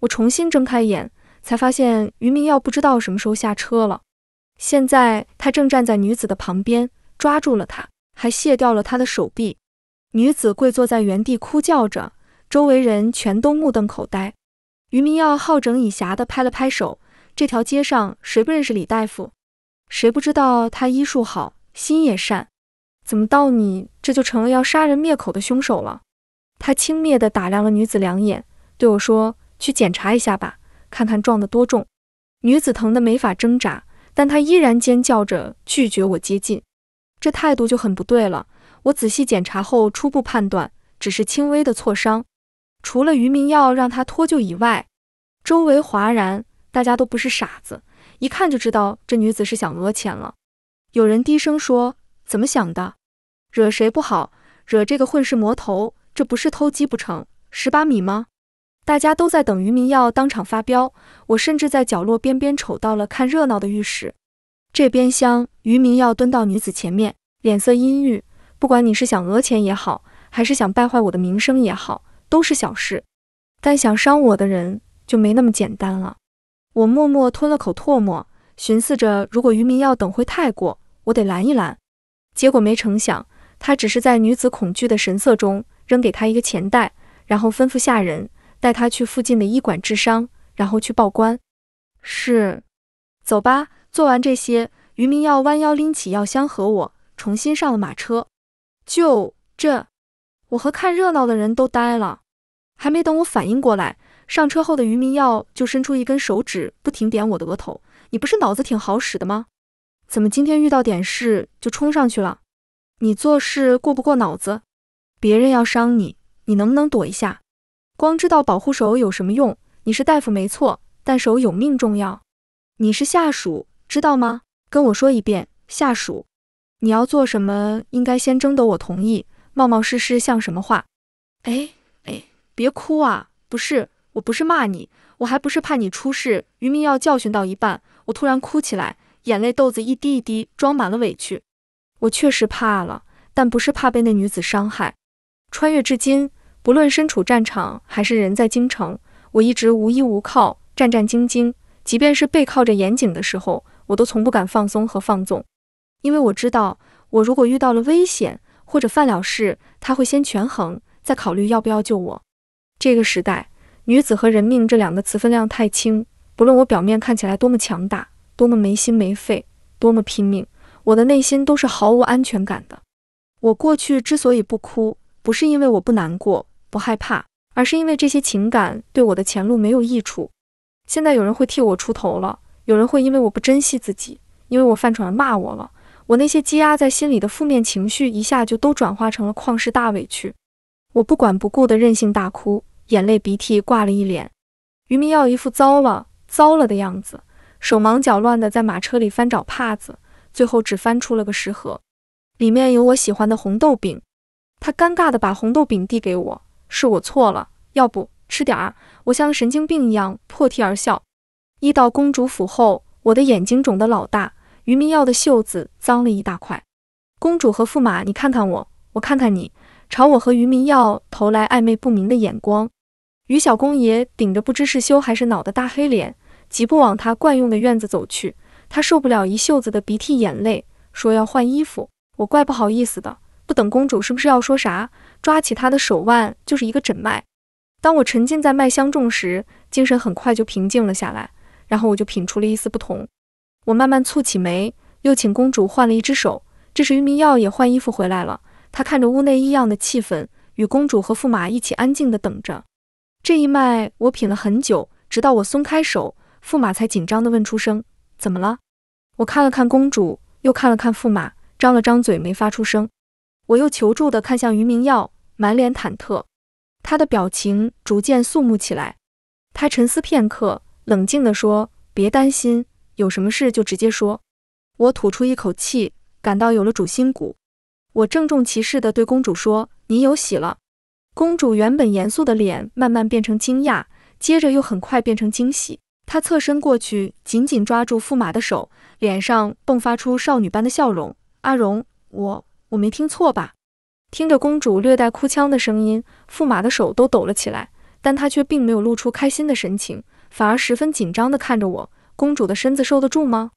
我重新睁开眼。才发现余明耀不知道什么时候下车了，现在他正站在女子的旁边，抓住了她，还卸掉了她的手臂。女子跪坐在原地哭叫着，周围人全都目瞪口呆。余明耀好整以暇地拍了拍手，这条街上谁不认识李大夫？谁不知道他医术好，心也善？怎么到你这就成了要杀人灭口的凶手了？他轻蔑地打量了女子两眼，对我说：“去检查一下吧。”看看撞的多重，女子疼的没法挣扎，但她依然尖叫着拒绝我接近，这态度就很不对了。我仔细检查后，初步判断只是轻微的挫伤。除了渔民要让她脱臼以外，周围哗然，大家都不是傻子，一看就知道这女子是想讹钱了。有人低声说：“怎么想的？惹谁不好，惹这个混世魔头，这不是偷鸡不成蚀把米吗？”大家都在等于民耀当场发飙，我甚至在角落边边瞅到了看热闹的玉石。这边厢，于民耀蹲到女子前面，脸色阴郁。不管你是想讹钱也好，还是想败坏我的名声也好，都是小事。但想伤我的人就没那么简单了。我默默吞了口唾沫，寻思着，如果于民耀等会太过，我得拦一拦。结果没成想，他只是在女子恐惧的神色中扔给他一个钱袋，然后吩咐下人。带他去附近的医馆治伤，然后去报官。是，走吧。做完这些，于明耀弯腰拎起药箱，和我重新上了马车。就这，我和看热闹的人都呆了。还没等我反应过来，上车后的于明耀就伸出一根手指，不停点我的额头。你不是脑子挺好使的吗？怎么今天遇到点事就冲上去了？你做事过不过脑子？别人要伤你，你能不能躲一下？光知道保护手有什么用？你是大夫没错，但手有命重要。你是下属，知道吗？跟我说一遍，下属。你要做什么，应该先征得我同意。冒冒失失像什么话？哎哎，别哭啊！不是，我不是骂你，我还不是怕你出事。余明要教训到一半，我突然哭起来，眼泪豆子一滴一滴，装满了委屈。我确实怕了，但不是怕被那女子伤害。穿越至今。不论身处战场还是人在京城，我一直无依无靠，战战兢兢。即便是背靠着严井的时候，我都从不敢放松和放纵，因为我知道，我如果遇到了危险或者犯了事，他会先权衡，再考虑要不要救我。这个时代，女子和人命这两个词分量太轻。不论我表面看起来多么强大，多么没心没肺，多么拼命，我的内心都是毫无安全感的。我过去之所以不哭，不是因为我不难过。不害怕，而是因为这些情感对我的前路没有益处。现在有人会替我出头了，有人会因为我不珍惜自己，因为我犯蠢而骂我了。我那些积压在心里的负面情绪，一下就都转化成了旷世大委屈。我不管不顾的任性大哭，眼泪鼻涕挂了一脸。于明耀一副糟了糟了的样子，手忙脚乱的在马车里翻找帕子，最后只翻出了个食盒，里面有我喜欢的红豆饼。他尴尬的把红豆饼递给我。是我错了，要不吃点儿？我像神经病一样破涕而笑。一到公主府后，我的眼睛肿得老大，余明耀的袖子脏了一大块。公主和驸马，你看看我，我看看你，朝我和余明耀投来暧昧不明的眼光。于小公爷顶着不知是羞还是恼的大黑脸，疾步往他惯用的院子走去。他受不了一袖子的鼻涕眼泪，说要换衣服。我怪不好意思的。不等公主是不是要说啥，抓起她的手腕就是一个诊脉。当我沉浸在脉香中时，精神很快就平静了下来。然后我就品出了一丝不同。我慢慢蹙起眉，又请公主换了一只手。这时余明耀也换衣服回来了。他看着屋内异样的气氛，与公主和驸马一起安静的等着。这一脉我品了很久，直到我松开手，驸马才紧张地问出声：“怎么了？”我看了看公主，又看了看驸马，张了张嘴没发出声。我又求助地看向余明耀，满脸忐忑。他的表情逐渐肃穆起来。他沉思片刻，冷静地说：“别担心，有什么事就直接说。”我吐出一口气，感到有了主心骨。我郑重其事地对公主说：“你有喜了。”公主原本严肃的脸慢慢变成惊讶，接着又很快变成惊喜。她侧身过去，紧紧抓住驸马的手，脸上迸发出少女般的笑容：“阿荣，我。”我没听错吧？听着公主略带哭腔的声音，驸马的手都抖了起来，但他却并没有露出开心的神情，反而十分紧张地看着我。公主的身子受得住吗？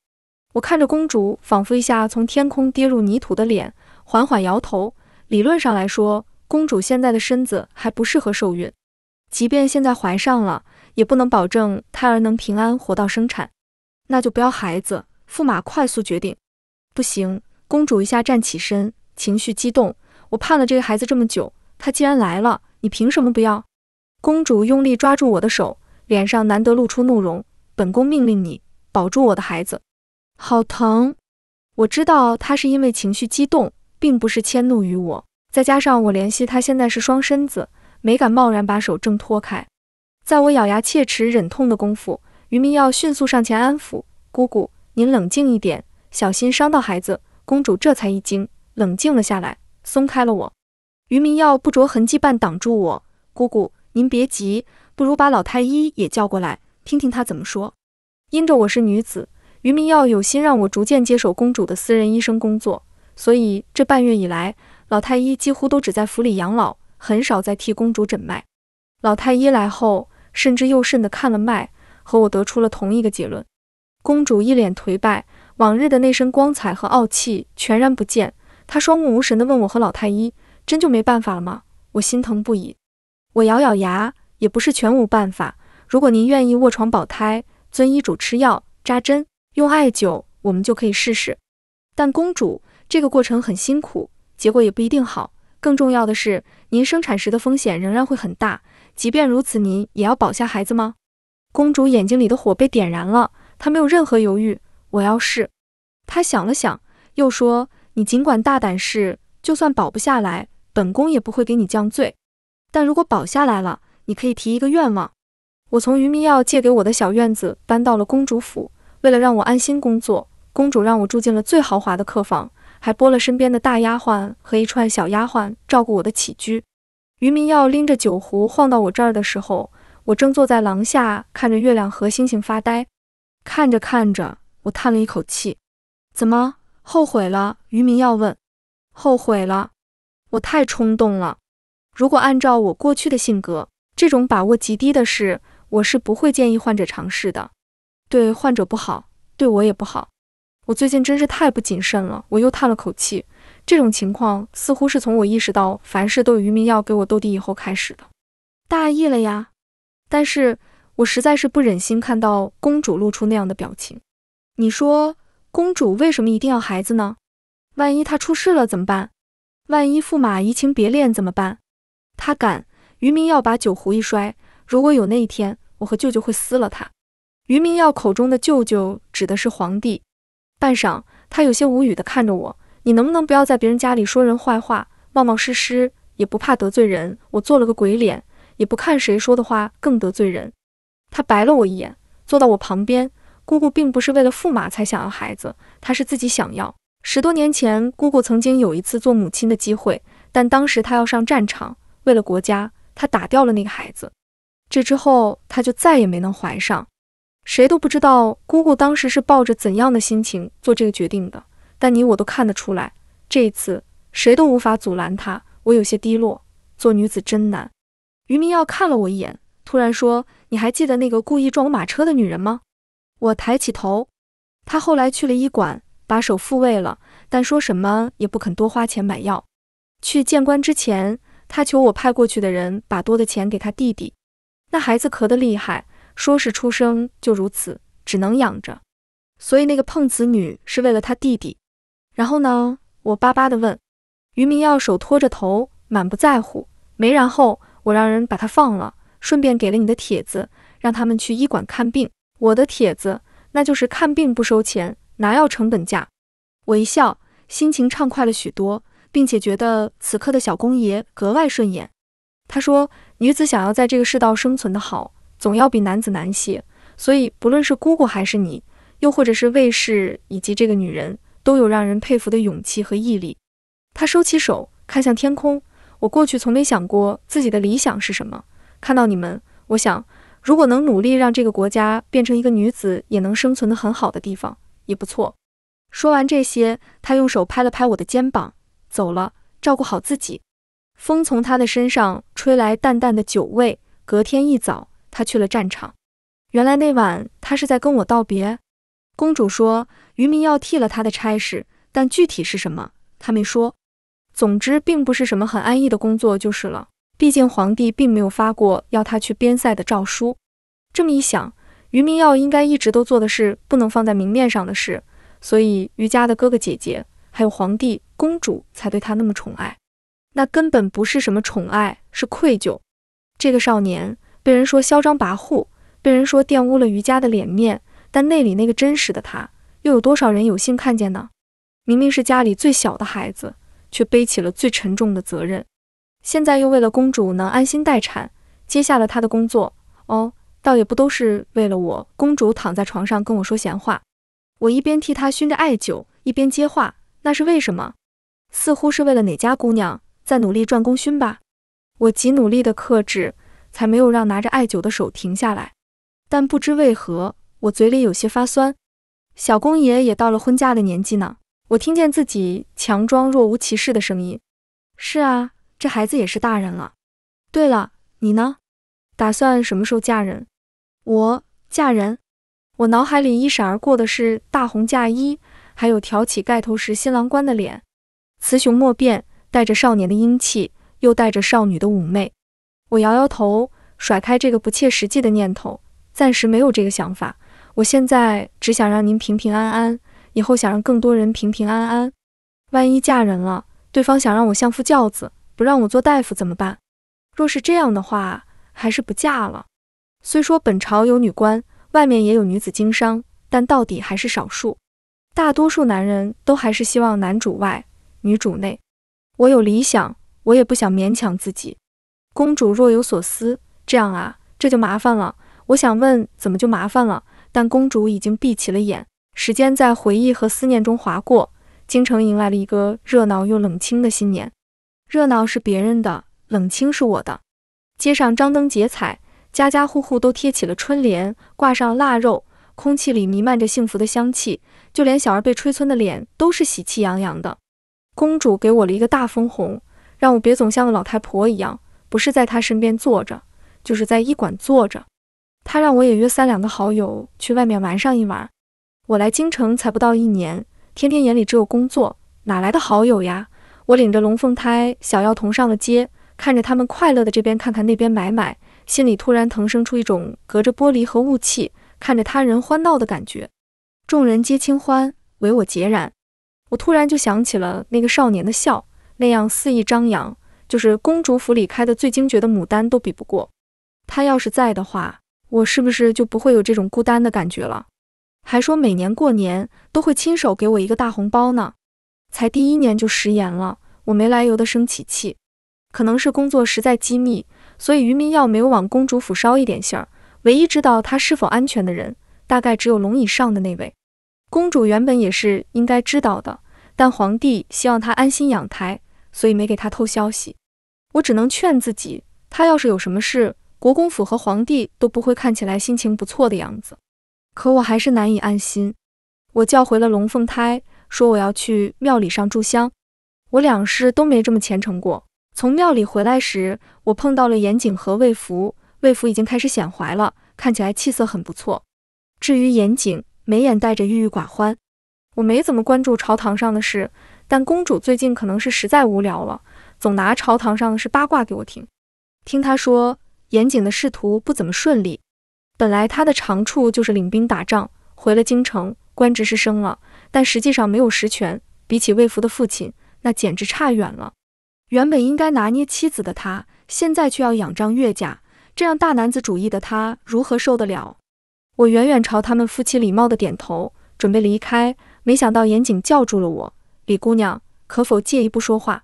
我看着公主，仿佛一下从天空跌入泥土的脸，缓缓摇头。理论上来说，公主现在的身子还不适合受孕，即便现在怀上了，也不能保证胎儿能平安活到生产。那就不要孩子。驸马快速决定。不行！公主一下站起身。情绪激动，我盼了这个孩子这么久，他既然来了，你凭什么不要？公主用力抓住我的手，脸上难得露出怒容。本宫命令你保住我的孩子。好疼！我知道她是因为情绪激动，并不是迁怒于我。再加上我怜惜她现在是双身子，没敢贸然把手挣脱开。在我咬牙切齿忍痛的功夫，余明耀迅速上前安抚：“姑姑，您冷静一点，小心伤到孩子。”公主这才一惊。冷静了下来，松开了我。余明耀不着痕迹般挡住我。姑姑，您别急，不如把老太医也叫过来，听听他怎么说。因着我是女子，余明耀有心让我逐渐接手公主的私人医生工作，所以这半月以来，老太医几乎都只在府里养老，很少再替公主诊脉。老太医来后，慎之又慎地看了脉，和我得出了同一个结论：公主一脸颓败，往日的那身光彩和傲气全然不见。他双目无神地问：“我和老太医，真就没办法了吗？”我心疼不已。我咬咬牙，也不是全无办法。如果您愿意卧床保胎，遵医嘱吃药、扎针、用艾灸，我们就可以试试。但公主，这个过程很辛苦，结果也不一定好。更重要的是，您生产时的风险仍然会很大。即便如此，您也要保下孩子吗？公主眼睛里的火被点燃了，她没有任何犹豫：“我要试。”她想了想，又说。你尽管大胆试，就算保不下来，本宫也不会给你降罪。但如果保下来了，你可以提一个愿望。我从余明耀借给我的小院子搬到了公主府，为了让我安心工作，公主让我住进了最豪华的客房，还拨了身边的大丫鬟和一串小丫鬟照顾我的起居。余明耀拎着酒壶晃到我这儿的时候，我正坐在廊下看着月亮和星星发呆。看着看着，我叹了一口气。怎么？后悔了，余明耀问：“后悔了，我太冲动了。如果按照我过去的性格，这种把握极低的事，我是不会建议患者尝试的。对患者不好，对我也不好。我最近真是太不谨慎了。”我又叹了口气。这种情况似乎是从我意识到凡事都有余明耀给我兜底以后开始的。大意了呀！但是，我实在是不忍心看到公主露出那样的表情。你说？公主为什么一定要孩子呢？万一她出事了怎么办？万一驸马移情别恋怎么办？他敢！余明耀把酒壶一摔，如果有那一天，我和舅舅会撕了他。余明耀口中的舅舅指的是皇帝。半晌，他有些无语的看着我，你能不能不要在别人家里说人坏话？冒冒失失也不怕得罪人？我做了个鬼脸，也不看谁说的话更得罪人。他白了我一眼，坐到我旁边。姑姑并不是为了驸马才想要孩子，她是自己想要。十多年前，姑姑曾经有一次做母亲的机会，但当时她要上战场，为了国家，她打掉了那个孩子。这之后，她就再也没能怀上。谁都不知道姑姑当时是抱着怎样的心情做这个决定的，但你我都看得出来，这一次谁都无法阻拦她。我有些低落，做女子真难。余明耀看了我一眼，突然说：“你还记得那个故意撞我马车的女人吗？”我抬起头，他后来去了医馆，把手复位了，但说什么也不肯多花钱买药。去见官之前，他求我派过去的人把多的钱给他弟弟。那孩子咳得厉害，说是出生就如此，只能养着。所以那个碰瓷女是为了他弟弟。然后呢？我巴巴地问，于明耀手托着头，满不在乎。没然后，我让人把他放了，顺便给了你的帖子，让他们去医馆看病。我的帖子，那就是看病不收钱，拿药成本价。我一笑，心情畅快了许多，并且觉得此刻的小公爷格外顺眼。他说：“女子想要在这个世道生存得好，总要比男子难些。所以不论是姑姑还是你，又或者是卫士以及这个女人，都有让人佩服的勇气和毅力。”他收起手，看向天空。我过去从没想过自己的理想是什么，看到你们，我想。如果能努力让这个国家变成一个女子也能生存的很好的地方，也不错。说完这些，他用手拍了拍我的肩膀，走了，照顾好自己。风从他的身上吹来淡淡的酒味。隔天一早，他去了战场。原来那晚他是在跟我道别。公主说渔民要替了他的差事，但具体是什么他没说。总之，并不是什么很安逸的工作就是了。毕竟皇帝并没有发过要他去边塞的诏书。这么一想，于明耀应该一直都做的是不能放在明面上的事，所以于家的哥哥姐姐，还有皇帝、公主才对他那么宠爱。那根本不是什么宠爱，是愧疚。这个少年被人说嚣张跋扈，被人说玷污了于家的脸面，但内里那个真实的他，又有多少人有幸看见呢？明明是家里最小的孩子，却背起了最沉重的责任。现在又为了公主能安心待产，接下了她的工作哦，倒也不都是为了我。公主躺在床上跟我说闲话，我一边替她熏着艾灸，一边接话，那是为什么？似乎是为了哪家姑娘在努力赚功勋吧？我极努力的克制，才没有让拿着艾灸的手停下来。但不知为何，我嘴里有些发酸。小公爷也到了婚嫁的年纪呢。我听见自己强装若无其事的声音。是啊。这孩子也是大人了。对了，你呢？打算什么时候嫁人？我嫁人？我脑海里一闪而过的是大红嫁衣，还有挑起盖头时新郎官的脸，雌雄莫辨，带着少年的英气，又带着少女的妩媚。我摇摇头，甩开这个不切实际的念头，暂时没有这个想法。我现在只想让您平平安安，以后想让更多人平平安安。万一嫁人了，对方想让我相夫教子。不让我做大夫怎么办？若是这样的话，还是不嫁了。虽说本朝有女官，外面也有女子经商，但到底还是少数。大多数男人都还是希望男主外，女主内。我有理想，我也不想勉强自己。公主若有所思，这样啊，这就麻烦了。我想问，怎么就麻烦了？但公主已经闭起了眼。时间在回忆和思念中划过，京城迎来了一个热闹又冷清的新年。热闹是别人的，冷清是我的。街上张灯结彩，家家户户都贴起了春联，挂上腊肉，空气里弥漫着幸福的香气。就连小儿被吹村的脸都是喜气洋洋的。公主给我了一个大分红，让我别总像个老太婆一样，不是在她身边坐着，就是在医馆坐着。她让我也约三两个好友去外面玩上一玩。我来京城才不到一年，天天眼里只有工作，哪来的好友呀？我领着龙凤胎小药童上了街，看着他们快乐的这边看看那边买买，心里突然腾生出一种隔着玻璃和雾气看着他人欢闹的感觉。众人皆清欢，唯我孑然。我突然就想起了那个少年的笑，那样肆意张扬，就是公主府里开的最精绝的牡丹都比不过。他要是在的话，我是不是就不会有这种孤单的感觉了？还说每年过年都会亲手给我一个大红包呢。才第一年就食言了，我没来由的生起气。可能是工作实在机密，所以于明耀没有往公主府捎一点信儿。唯一知道他是否安全的人，大概只有龙椅上的那位公主。原本也是应该知道的，但皇帝希望她安心养胎，所以没给她透消息。我只能劝自己，她要是有什么事，国公府和皇帝都不会看起来心情不错的样子。可我还是难以安心。我叫回了龙凤胎。说我要去庙里上柱香，我两世都没这么虔诚过。从庙里回来时，我碰到了严景和魏福，魏福已经开始显怀了，看起来气色很不错。至于严景，眉眼带着郁郁寡欢。我没怎么关注朝堂上的事，但公主最近可能是实在无聊了，总拿朝堂上的事八卦给我听。听她说，严景的仕途不怎么顺利，本来他的长处就是领兵打仗，回了京城，官职是升了。但实际上没有实权，比起魏福的父亲，那简直差远了。原本应该拿捏妻子的他，现在却要仰仗岳家，这样大男子主义的他如何受得了？我远远朝他们夫妻礼貌的点头，准备离开，没想到严谨叫住了我：“李姑娘，可否借一步说话？”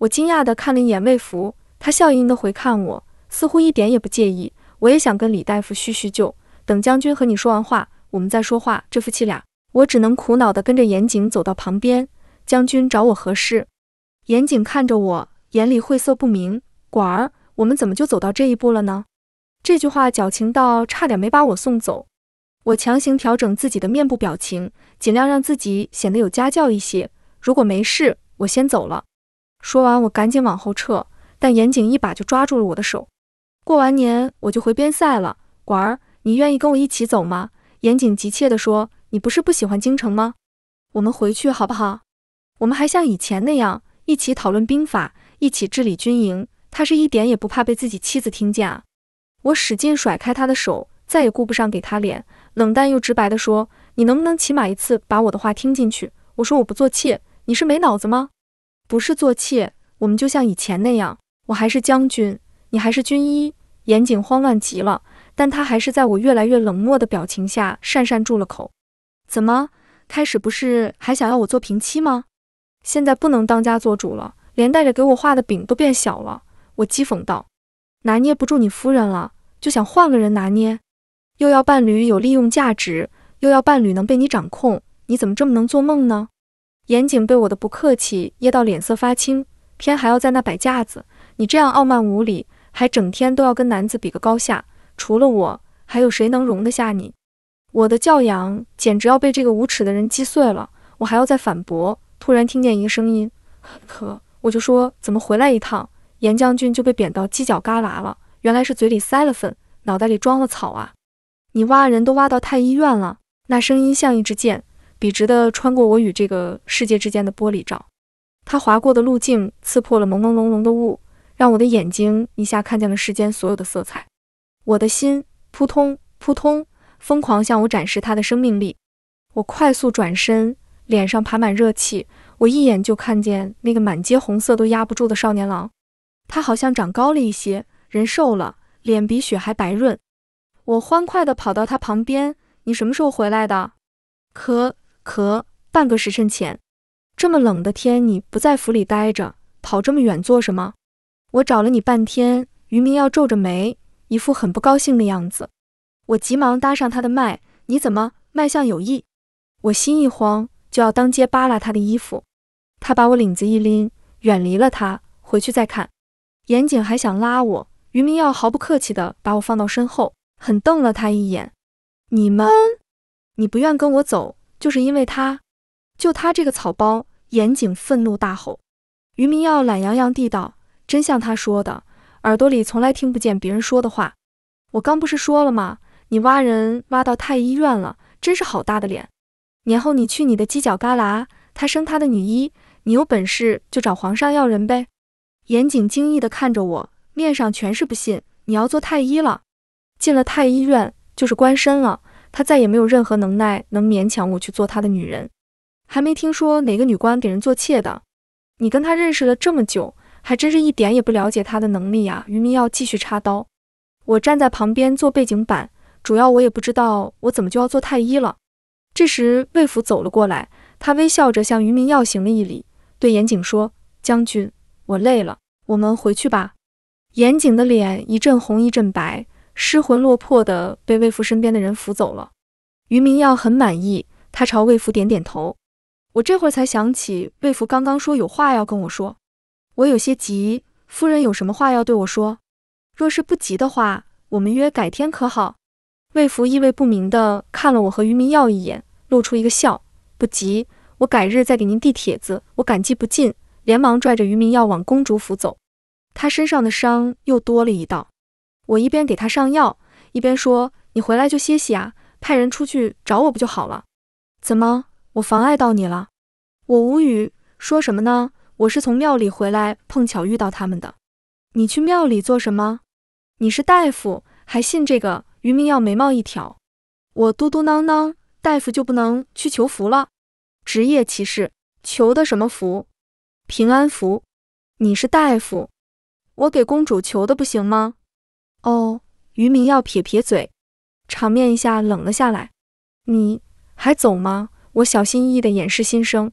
我惊讶的看了一眼魏福，他笑盈盈的回看我，似乎一点也不介意。我也想跟李大夫叙叙旧，等将军和你说完话，我们再说话。这夫妻俩。我只能苦恼地跟着严谨走到旁边。将军找我何事？严谨看着我，眼里晦涩不明。管儿，我们怎么就走到这一步了呢？这句话矫情到差点没把我送走。我强行调整自己的面部表情，尽量让自己显得有家教一些。如果没事，我先走了。说完，我赶紧往后撤，但严谨一把就抓住了我的手。过完年我就回边塞了，管儿，你愿意跟我一起走吗？严谨急切地说。你不是不喜欢京城吗？我们回去好不好？我们还像以前那样一起讨论兵法，一起治理军营。他是一点也不怕被自己妻子听见啊！我使劲甩开他的手，再也顾不上给他脸，冷淡又直白的说：“你能不能起码一次把我的话听进去？”我说：“我不做妾，你是没脑子吗？”不是做妾，我们就像以前那样，我还是将军，你还是军医。严谨慌乱极了，但他还是在我越来越冷漠的表情下讪讪住了口。怎么，开始不是还想要我做平妻吗？现在不能当家做主了，连带着给我画的饼都变小了。我讥讽道：“拿捏不住你夫人了，就想换个人拿捏，又要伴侣有利用价值，又要伴侣能被你掌控，你怎么这么能做梦呢？”严谨被我的不客气噎到，脸色发青，偏还要在那摆架子。你这样傲慢无礼，还整天都要跟男子比个高下，除了我，还有谁能容得下你？我的教养简直要被这个无耻的人击碎了！我还要再反驳，突然听见一个声音，呵，我就说怎么回来一趟，严将军就被贬到犄角旮旯了？原来是嘴里塞了粪，脑袋里装了草啊！你挖人都挖到太医院了！那声音像一支箭，笔直的穿过我与这个世界之间的玻璃罩，它划过的路径刺破了朦朦胧胧的雾，让我的眼睛一下看见了世间所有的色彩。我的心扑通扑通。疯狂向我展示他的生命力，我快速转身，脸上爬满热气。我一眼就看见那个满街红色都压不住的少年郎，他好像长高了一些，人瘦了，脸比雪还白润。我欢快地跑到他旁边：“你什么时候回来的？可可半个时辰前。这么冷的天，你不在府里待着，跑这么远做什么？我找了你半天。”于明耀皱着眉，一副很不高兴的样子。我急忙搭上他的脉，你怎么脉象有异？我心一慌，就要当街扒拉他的衣服。他把我领子一拎，远离了他，回去再看。严景还想拉我，余明耀毫不客气地把我放到身后，狠瞪了他一眼。你们，你不愿跟我走，就是因为他？就他这个草包！严景愤怒大吼。余明耀懒洋洋地道：“真像他说的，耳朵里从来听不见别人说的话。我刚不是说了吗？”你挖人挖到太医院了，真是好大的脸！年后你去你的犄角旮旯，他升他的女医，你有本事就找皇上要人呗。严谨惊异地看着我，面上全是不信。你要做太医了，进了太医院就是官身了，他再也没有任何能耐能勉强我去做他的女人。还没听说哪个女官给人做妾的。你跟他认识了这么久，还真是一点也不了解他的能力呀。余明要继续插刀，我站在旁边做背景板。主要我也不知道我怎么就要做太医了。这时魏府走了过来，他微笑着向于明耀行了一礼，对严景说：“将军，我累了，我们回去吧。”严景的脸一阵红一阵白，失魂落魄的被魏府身边的人扶走了。于明耀很满意，他朝魏府点点头。我这会儿才想起魏府刚刚说有话要跟我说，我有些急。夫人有什么话要对我说？若是不急的话，我们约改天可好？魏福意味不明地看了我和于明耀一眼，露出一个笑。不急，我改日再给您递帖子。我感激不尽，连忙拽着于明耀往公主府走。他身上的伤又多了一道。我一边给他上药，一边说：“你回来就歇息啊，派人出去找我不就好了？怎么，我妨碍到你了？”我无语，说什么呢？我是从庙里回来，碰巧遇到他们的。你去庙里做什么？你是大夫，还信这个？余明要眉毛一挑，我嘟嘟囔囔：“大夫就不能去求福了？”职业歧视，求的什么福？平安福。你是大夫，我给公主求的不行吗？哦，余明耀撇撇嘴，场面一下冷了下来。你还走吗？我小心翼翼地掩饰心声：“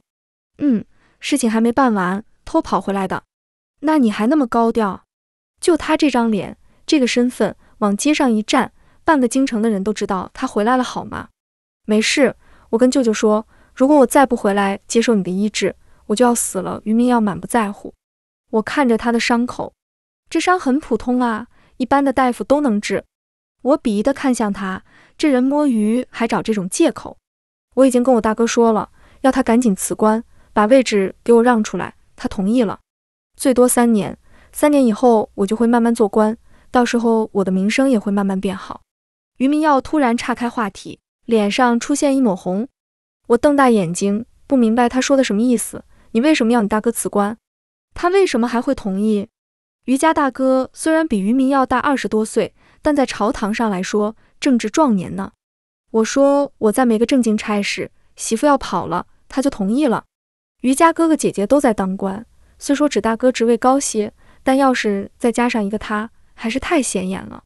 嗯，事情还没办完，偷跑回来的。”那你还那么高调？就他这张脸，这个身份，往街上一站。半个京城的人都知道他回来了，好吗？没事，我跟舅舅说，如果我再不回来接受你的医治，我就要死了。余明耀满不在乎。我看着他的伤口，这伤很普通啊，一般的大夫都能治。我鄙夷的看向他，这人摸鱼还找这种借口。我已经跟我大哥说了，要他赶紧辞官，把位置给我让出来。他同意了，最多三年，三年以后我就会慢慢做官，到时候我的名声也会慢慢变好。余明耀突然岔开话题，脸上出现一抹红。我瞪大眼睛，不明白他说的什么意思。你为什么要你大哥辞官？他为什么还会同意？余家大哥虽然比余明耀大二十多岁，但在朝堂上来说正值壮年呢。我说我在没个正经差事，媳妇要跑了，他就同意了。余家哥哥姐姐都在当官，虽说指大哥职位高些，但要是再加上一个他，还是太显眼了。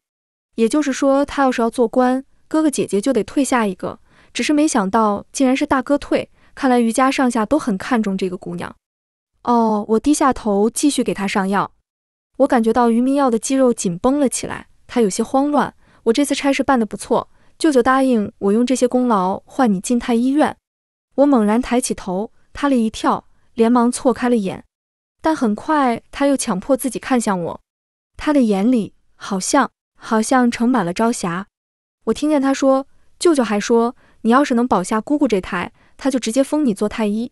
也就是说，他要是要做官，哥哥姐姐就得退下一个。只是没想到，竟然是大哥退。看来余家上下都很看重这个姑娘。哦，我低下头继续给她上药。我感觉到余明耀的肌肉紧绷了起来，他有些慌乱。我这次差事办得不错，舅舅答应我用这些功劳换你进太医院。我猛然抬起头，他了一跳，连忙错开了眼。但很快，他又强迫自己看向我，他的眼里好像……好像盛满了朝霞。我听见他说，舅舅还说，你要是能保下姑姑这胎，他就直接封你做太医。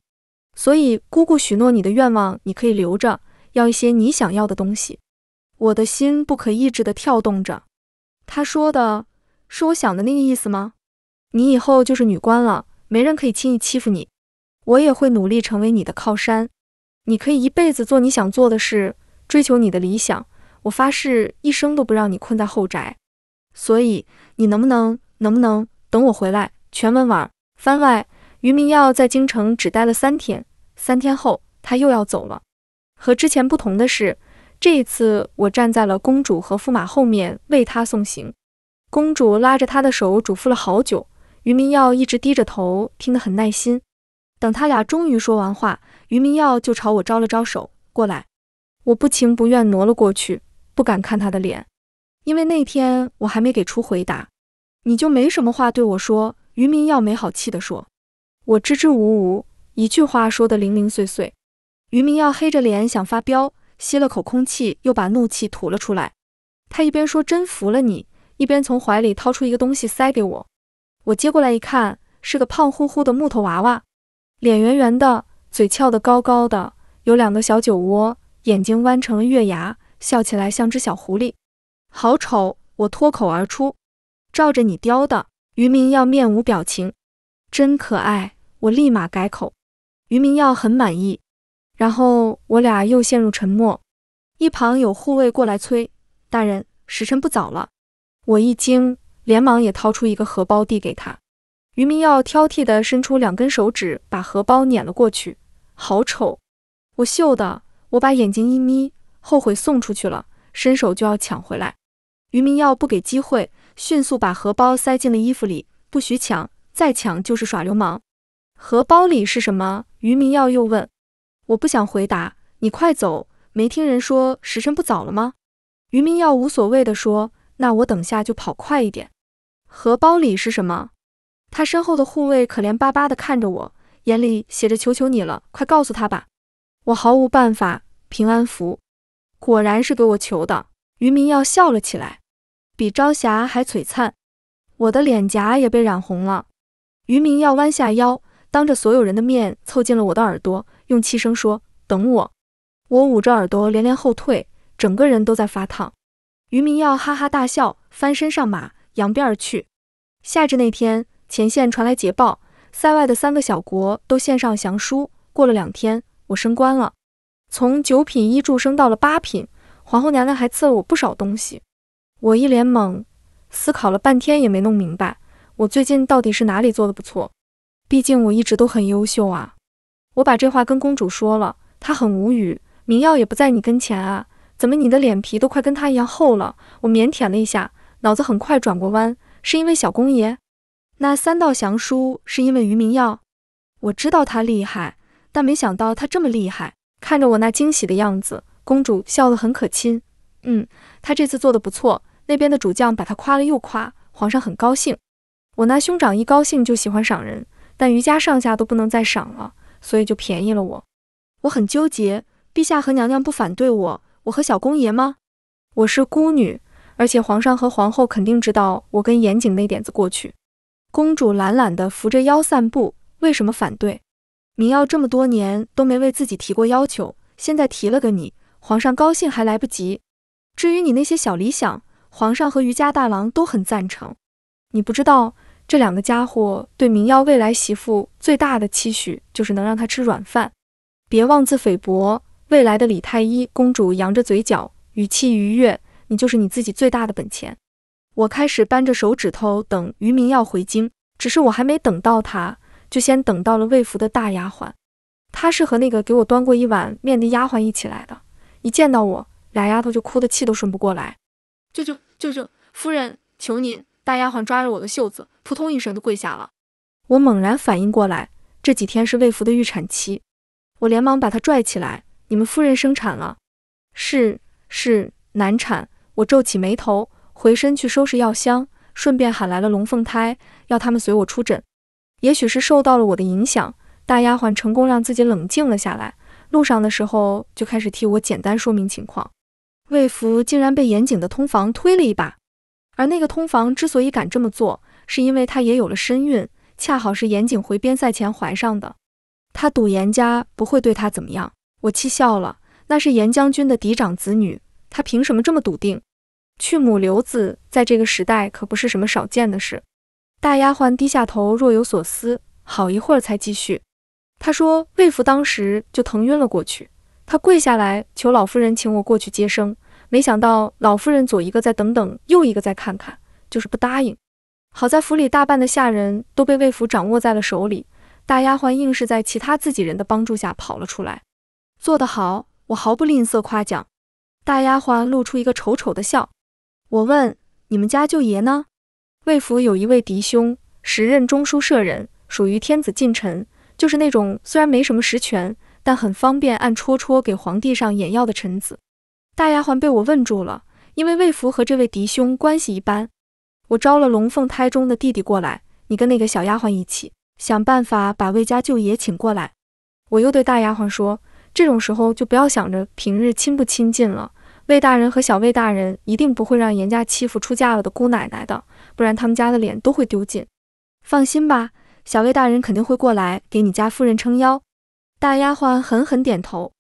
所以姑姑许诺你的愿望，你可以留着，要一些你想要的东西。我的心不可抑制地跳动着。他说的是我想的那个意思吗？你以后就是女官了，没人可以轻易欺负你。我也会努力成为你的靠山，你可以一辈子做你想做的事，追求你的理想。我发誓，一生都不让你困在后宅，所以你能不能能不能等我回来？全文完。番外：余明耀在京城只待了三天，三天后他又要走了。和之前不同的是，这一次我站在了公主和驸马后面为他送行。公主拉着他的手嘱咐了好久，余明耀一直低着头听得很耐心。等他俩终于说完话，余明耀就朝我招了招手过来。我不情不愿挪了过去。不敢看他的脸，因为那天我还没给出回答，你就没什么话对我说。”余明耀没好气地说。我支支吾吾，一句话说得零零碎碎。余明耀黑着脸想发飙，吸了口空气，又把怒气吐了出来。他一边说“真服了你”，一边从怀里掏出一个东西塞给我。我接过来一看，是个胖乎乎的木头娃娃，脸圆圆的，嘴翘得高高的，有两个小酒窝，眼睛弯成了月牙。笑起来像只小狐狸，好丑！我脱口而出。照着你雕的，余明耀面无表情。真可爱！我立马改口。余明耀很满意。然后我俩又陷入沉默。一旁有护卫过来催：“大人，时辰不早了。”我一惊，连忙也掏出一个荷包递给他。余明耀挑剔地伸出两根手指，把荷包撵了过去。好丑！我嗅的。我把眼睛一眯。后悔送出去了，伸手就要抢回来。余明耀不给机会，迅速把荷包塞进了衣服里，不许抢，再抢就是耍流氓。荷包里是什么？余明耀又问。我不想回答，你快走。没听人说时辰不早了吗？余明耀无所谓的说。那我等下就跑快一点。荷包里是什么？他身后的护卫可怜巴巴的看着我，眼里写着求求你了，快告诉他吧。我毫无办法，平安符。果然是给我求的，余明耀笑了起来，比朝霞还璀璨，我的脸颊也被染红了。余明耀弯下腰，当着所有人的面凑近了我的耳朵，用气声说：“等我。”我捂着耳朵连连后退，整个人都在发烫。余明耀哈哈大笑，翻身上马，扬鞭而去。夏至那天，前线传来捷报，塞外的三个小国都献上降书。过了两天，我升官了。从九品一柱升到了八品，皇后娘娘还赐了我不少东西。我一脸懵，思考了半天也没弄明白，我最近到底是哪里做的不错？毕竟我一直都很优秀啊。我把这话跟公主说了，她很无语。明耀也不在你跟前啊，怎么你的脸皮都快跟他一样厚了？我腼腆了一下，脑子很快转过弯，是因为小公爷。那三道降书是因为余明耀，我知道他厉害，但没想到他这么厉害。看着我那惊喜的样子，公主笑得很可亲。嗯，她这次做的不错，那边的主将把她夸了又夸，皇上很高兴。我那兄长一高兴就喜欢赏人，但余家上下都不能再赏了，所以就便宜了我。我很纠结，陛下和娘娘不反对我，我和小公爷吗？我是孤女，而且皇上和皇后肯定知道我跟严景那点子过去。公主懒懒地扶着腰散步，为什么反对？明耀这么多年都没为自己提过要求，现在提了个你，皇上高兴还来不及。至于你那些小理想，皇上和余家大郎都很赞成。你不知道，这两个家伙对明耀未来媳妇最大的期许就是能让他吃软饭。别妄自菲薄，未来的李太医公主扬着嘴角，语气愉悦：“你就是你自己最大的本钱。”我开始扳着手指头等余明耀回京，只是我还没等到他。就先等到了魏福的大丫鬟，她是和那个给我端过一碗面的丫鬟一起来的。一见到我，俩丫头就哭得气都顺不过来。舅舅舅舅，夫人求您！大丫鬟抓着我的袖子，扑通一声就跪下了。我猛然反应过来，这几天是魏福的预产期。我连忙把她拽起来。你们夫人生产了？是是难产。我皱起眉头，回身去收拾药箱，顺便喊来了龙凤胎，要他们随我出诊。也许是受到了我的影响，大丫鬟成功让自己冷静了下来。路上的时候，就开始替我简单说明情况。魏福竟然被严景的通房推了一把，而那个通房之所以敢这么做，是因为她也有了身孕，恰好是严景回边塞前怀上的。她赌严家不会对她怎么样。我气笑了，那是严将军的嫡长子女，他凭什么这么笃定？去母留子，在这个时代可不是什么少见的事。大丫鬟低下头，若有所思，好一会儿才继续。她说：“魏府当时就疼晕了过去，她跪下来求老夫人请我过去接生，没想到老夫人左一个再等等，右一个再看看，就是不答应。好在府里大半的下人都被魏府掌握在了手里，大丫鬟硬是在其他自己人的帮助下跑了出来。做得好，我毫不吝啬夸奖。”大丫鬟露出一个丑丑的笑。我问：“你们家舅爷呢？”魏府有一位嫡兄，时任中书舍人，属于天子近臣，就是那种虽然没什么实权，但很方便暗戳戳给皇帝上眼药的臣子。大丫鬟被我问住了，因为魏福和这位嫡兄关系一般。我招了龙凤胎中的弟弟过来，你跟那个小丫鬟一起想办法把魏家舅爷请过来。我又对大丫鬟说，这种时候就不要想着平日亲不亲近了，魏大人和小魏大人一定不会让严家欺负出嫁了的姑奶奶的。不然他们家的脸都会丢尽。放心吧，小魏大人肯定会过来给你家夫人撑腰。大丫鬟狠狠点头。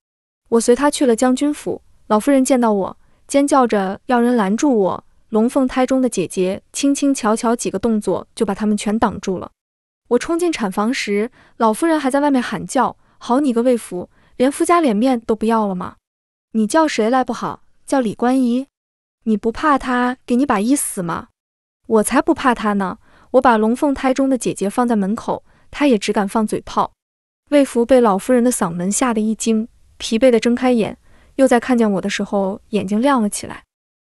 我随他去了将军府，老夫人见到我，尖叫着要人拦住我。龙凤胎中的姐姐轻轻巧巧几个动作就把他们全挡住了。我冲进产房时，老夫人还在外面喊叫：“好你个魏府，连夫家脸面都不要了吗？你叫谁来不好，叫李官姨，你不怕她给你把医死吗？”我才不怕他呢！我把龙凤胎中的姐姐放在门口，他也只敢放嘴炮。魏福被老夫人的嗓门吓得一惊，疲惫地睁开眼，又在看见我的时候，眼睛亮了起来。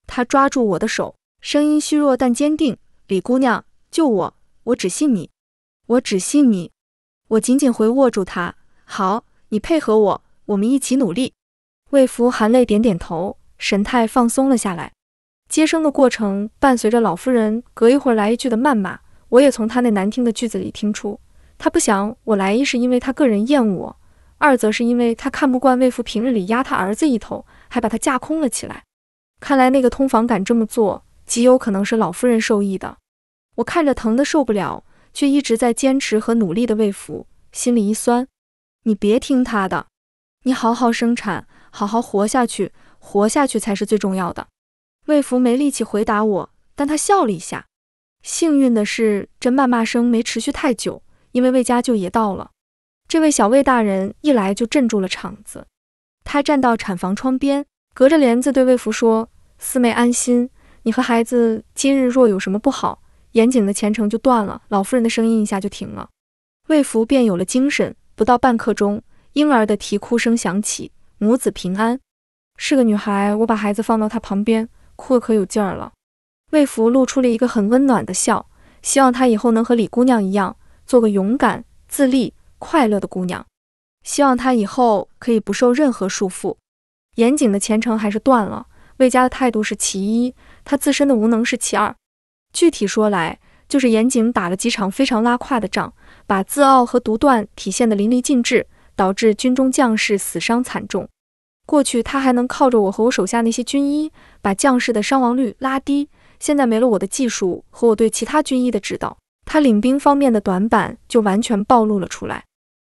他抓住我的手，声音虚弱但坚定：“李姑娘，救我！我只信你，我只信你！”我紧紧回握住他，好，你配合我，我们一起努力。魏福含泪点点头，神态放松了下来。接生的过程伴随着老夫人隔一会儿来一句的谩骂，我也从她那难听的句子里听出，她不想我来一是因为她个人厌我，二则是因为她看不惯魏父平日里压她儿子一头，还把她架空了起来。看来那个通房敢这么做，极有可能是老夫人授意的。我看着疼的受不了，却一直在坚持和努力的魏福，心里一酸。你别听他的，你好好生产，好好活下去，活下去才是最重要的。魏福没力气回答我，但他笑了一下。幸运的是，这谩骂声没持续太久，因为魏家舅爷到了。这位小魏大人一来就镇住了场子。他站到产房窗边，隔着帘子对魏福说：“四妹安心，你和孩子今日若有什么不好，严谨的前程就断了。”老夫人的声音一下就停了，魏福便有了精神。不到半刻钟，婴儿的啼哭声响起，母子平安，是个女孩。我把孩子放到她旁边。哭得可有劲儿了，魏福露出了一个很温暖的笑，希望她以后能和李姑娘一样，做个勇敢、自立、快乐的姑娘。希望她以后可以不受任何束缚。严谨的前程还是断了，魏家的态度是其一，他自身的无能是其二。具体说来，就是严谨打了几场非常拉胯的仗，把自傲和独断体现的淋漓尽致，导致军中将士死伤惨重。过去他还能靠着我和我手下那些军医把将士的伤亡率拉低，现在没了我的技术和我对其他军医的指导，他领兵方面的短板就完全暴露了出来。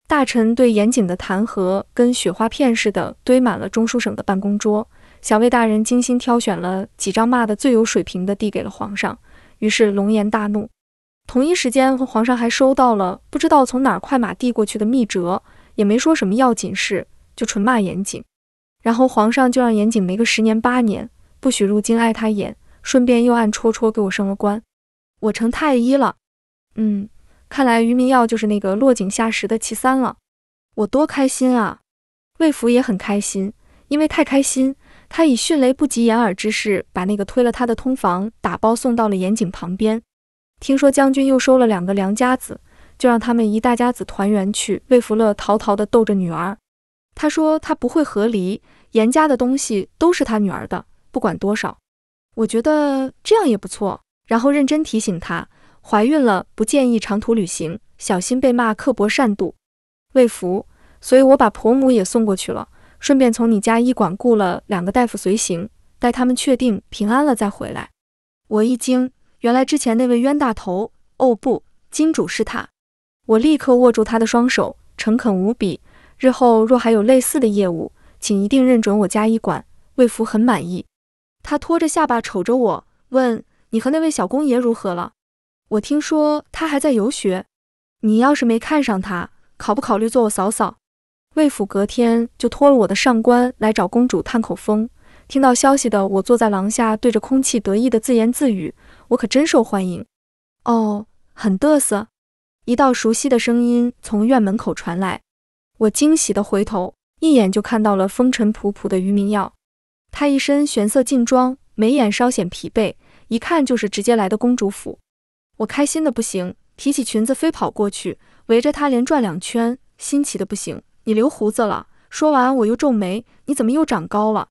大臣对严谨的弹劾跟雪花片似的堆满了中书省的办公桌，小魏大人精心挑选了几张骂的最有水平的递给了皇上，于是龙颜大怒。同一时间，皇上还收到了不知道从哪儿快马递过去的密折，也没说什么要紧事，就纯骂严谨。然后皇上就让严景没个十年八年不许入京碍他眼，顺便又暗戳戳给我升了官，我成太医了。嗯，看来余明耀就是那个落井下石的齐三了。我多开心啊！魏福也很开心，因为太开心，他以迅雷不及掩耳之势把那个推了他的通房打包送到了严景旁边。听说将军又收了两个良家子，就让他们一大家子团圆去。魏福乐淘淘的逗着女儿。他说他不会和离，严家的东西都是他女儿的，不管多少。我觉得这样也不错。然后认真提醒他，怀孕了不建议长途旅行，小心被骂刻薄善妒。魏福，所以我把婆母也送过去了，顺便从你家医馆雇了两个大夫随行，待他们确定平安了再回来。我一惊，原来之前那位冤大头，哦不，金主是他。我立刻握住他的双手，诚恳无比。日后若还有类似的业务，请一定认准我家医馆。魏府很满意，他拖着下巴瞅着我，问：“你和那位小公爷如何了？”我听说他还在游学，你要是没看上他，考不考虑做我嫂嫂？魏府隔天就托了我的上官来找公主探口风。听到消息的我坐在廊下，对着空气得意地自言自语：“我可真受欢迎哦，很嘚瑟。”一道熟悉的声音从院门口传来。我惊喜地回头，一眼就看到了风尘仆仆的余明耀。他一身玄色劲装，眉眼稍显疲惫，一看就是直接来的公主府。我开心的不行，提起裙子飞跑过去，围着他连转两圈，新奇的不行。你留胡子了？说完我又皱眉，你怎么又长高了？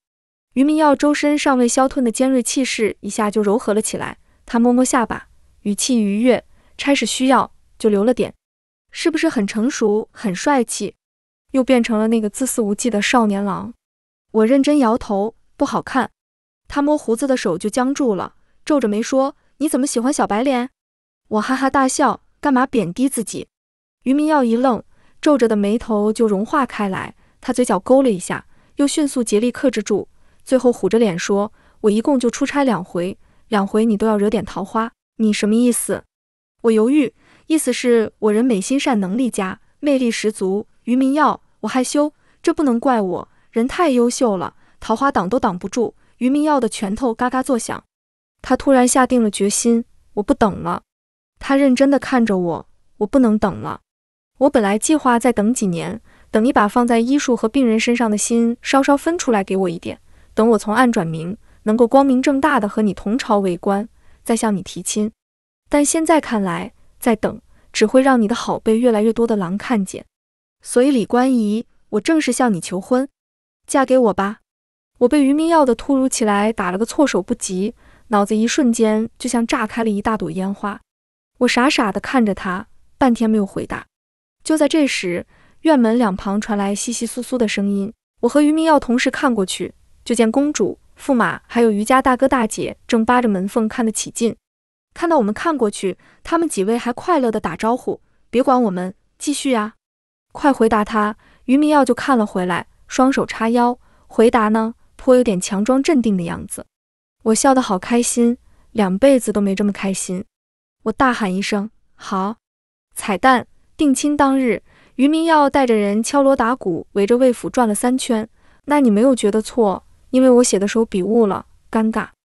余明耀周身尚未消退的尖锐气势一下就柔和了起来。他摸摸下巴，语气愉悦：“差事需要，就留了点，是不是很成熟，很帅气？”又变成了那个自私无忌的少年郎，我认真摇头，不好看。他摸胡子的手就僵住了，皱着眉说：“你怎么喜欢小白脸？”我哈哈大笑，干嘛贬低自己？余明耀一愣，皱着的眉头就融化开来，他嘴角勾了一下，又迅速竭力克制住，最后虎着脸说：“我一共就出差两回，两回你都要惹点桃花，你什么意思？”我犹豫，意思是，我人美心善，能力佳，魅力十足，余明耀。我害羞，这不能怪我，人太优秀了，桃花挡都挡不住。余明耀的拳头嘎嘎作响，他突然下定了决心，我不等了。他认真的看着我，我不能等了。我本来计划再等几年，等你把放在医术和病人身上的心稍稍分出来给我一点，等我从暗转明，能够光明正大的和你同朝为官，再向你提亲。但现在看来，再等只会让你的好被越来越多的狼看见。所以，李官仪，我正式向你求婚，嫁给我吧！我被余明耀的突如其来打了个措手不及，脑子一瞬间就像炸开了一大朵烟花。我傻傻的看着他，半天没有回答。就在这时，院门两旁传来窸窸窣窣的声音。我和余明耀同时看过去，就见公主、驸马还有余家大哥大姐正扒着门缝看得起劲。看到我们看过去，他们几位还快乐的打招呼：“别管我们，继续啊！”快回答他，余明耀就看了回来，双手叉腰回答呢，颇有点强装镇定的样子。我笑得好开心，两辈子都没这么开心。我大喊一声：“好！”彩蛋，定亲当日，余明耀带着人敲锣打鼓，围着魏府转了三圈。那你没有觉得错？因为我写的时候笔误了，尴尬。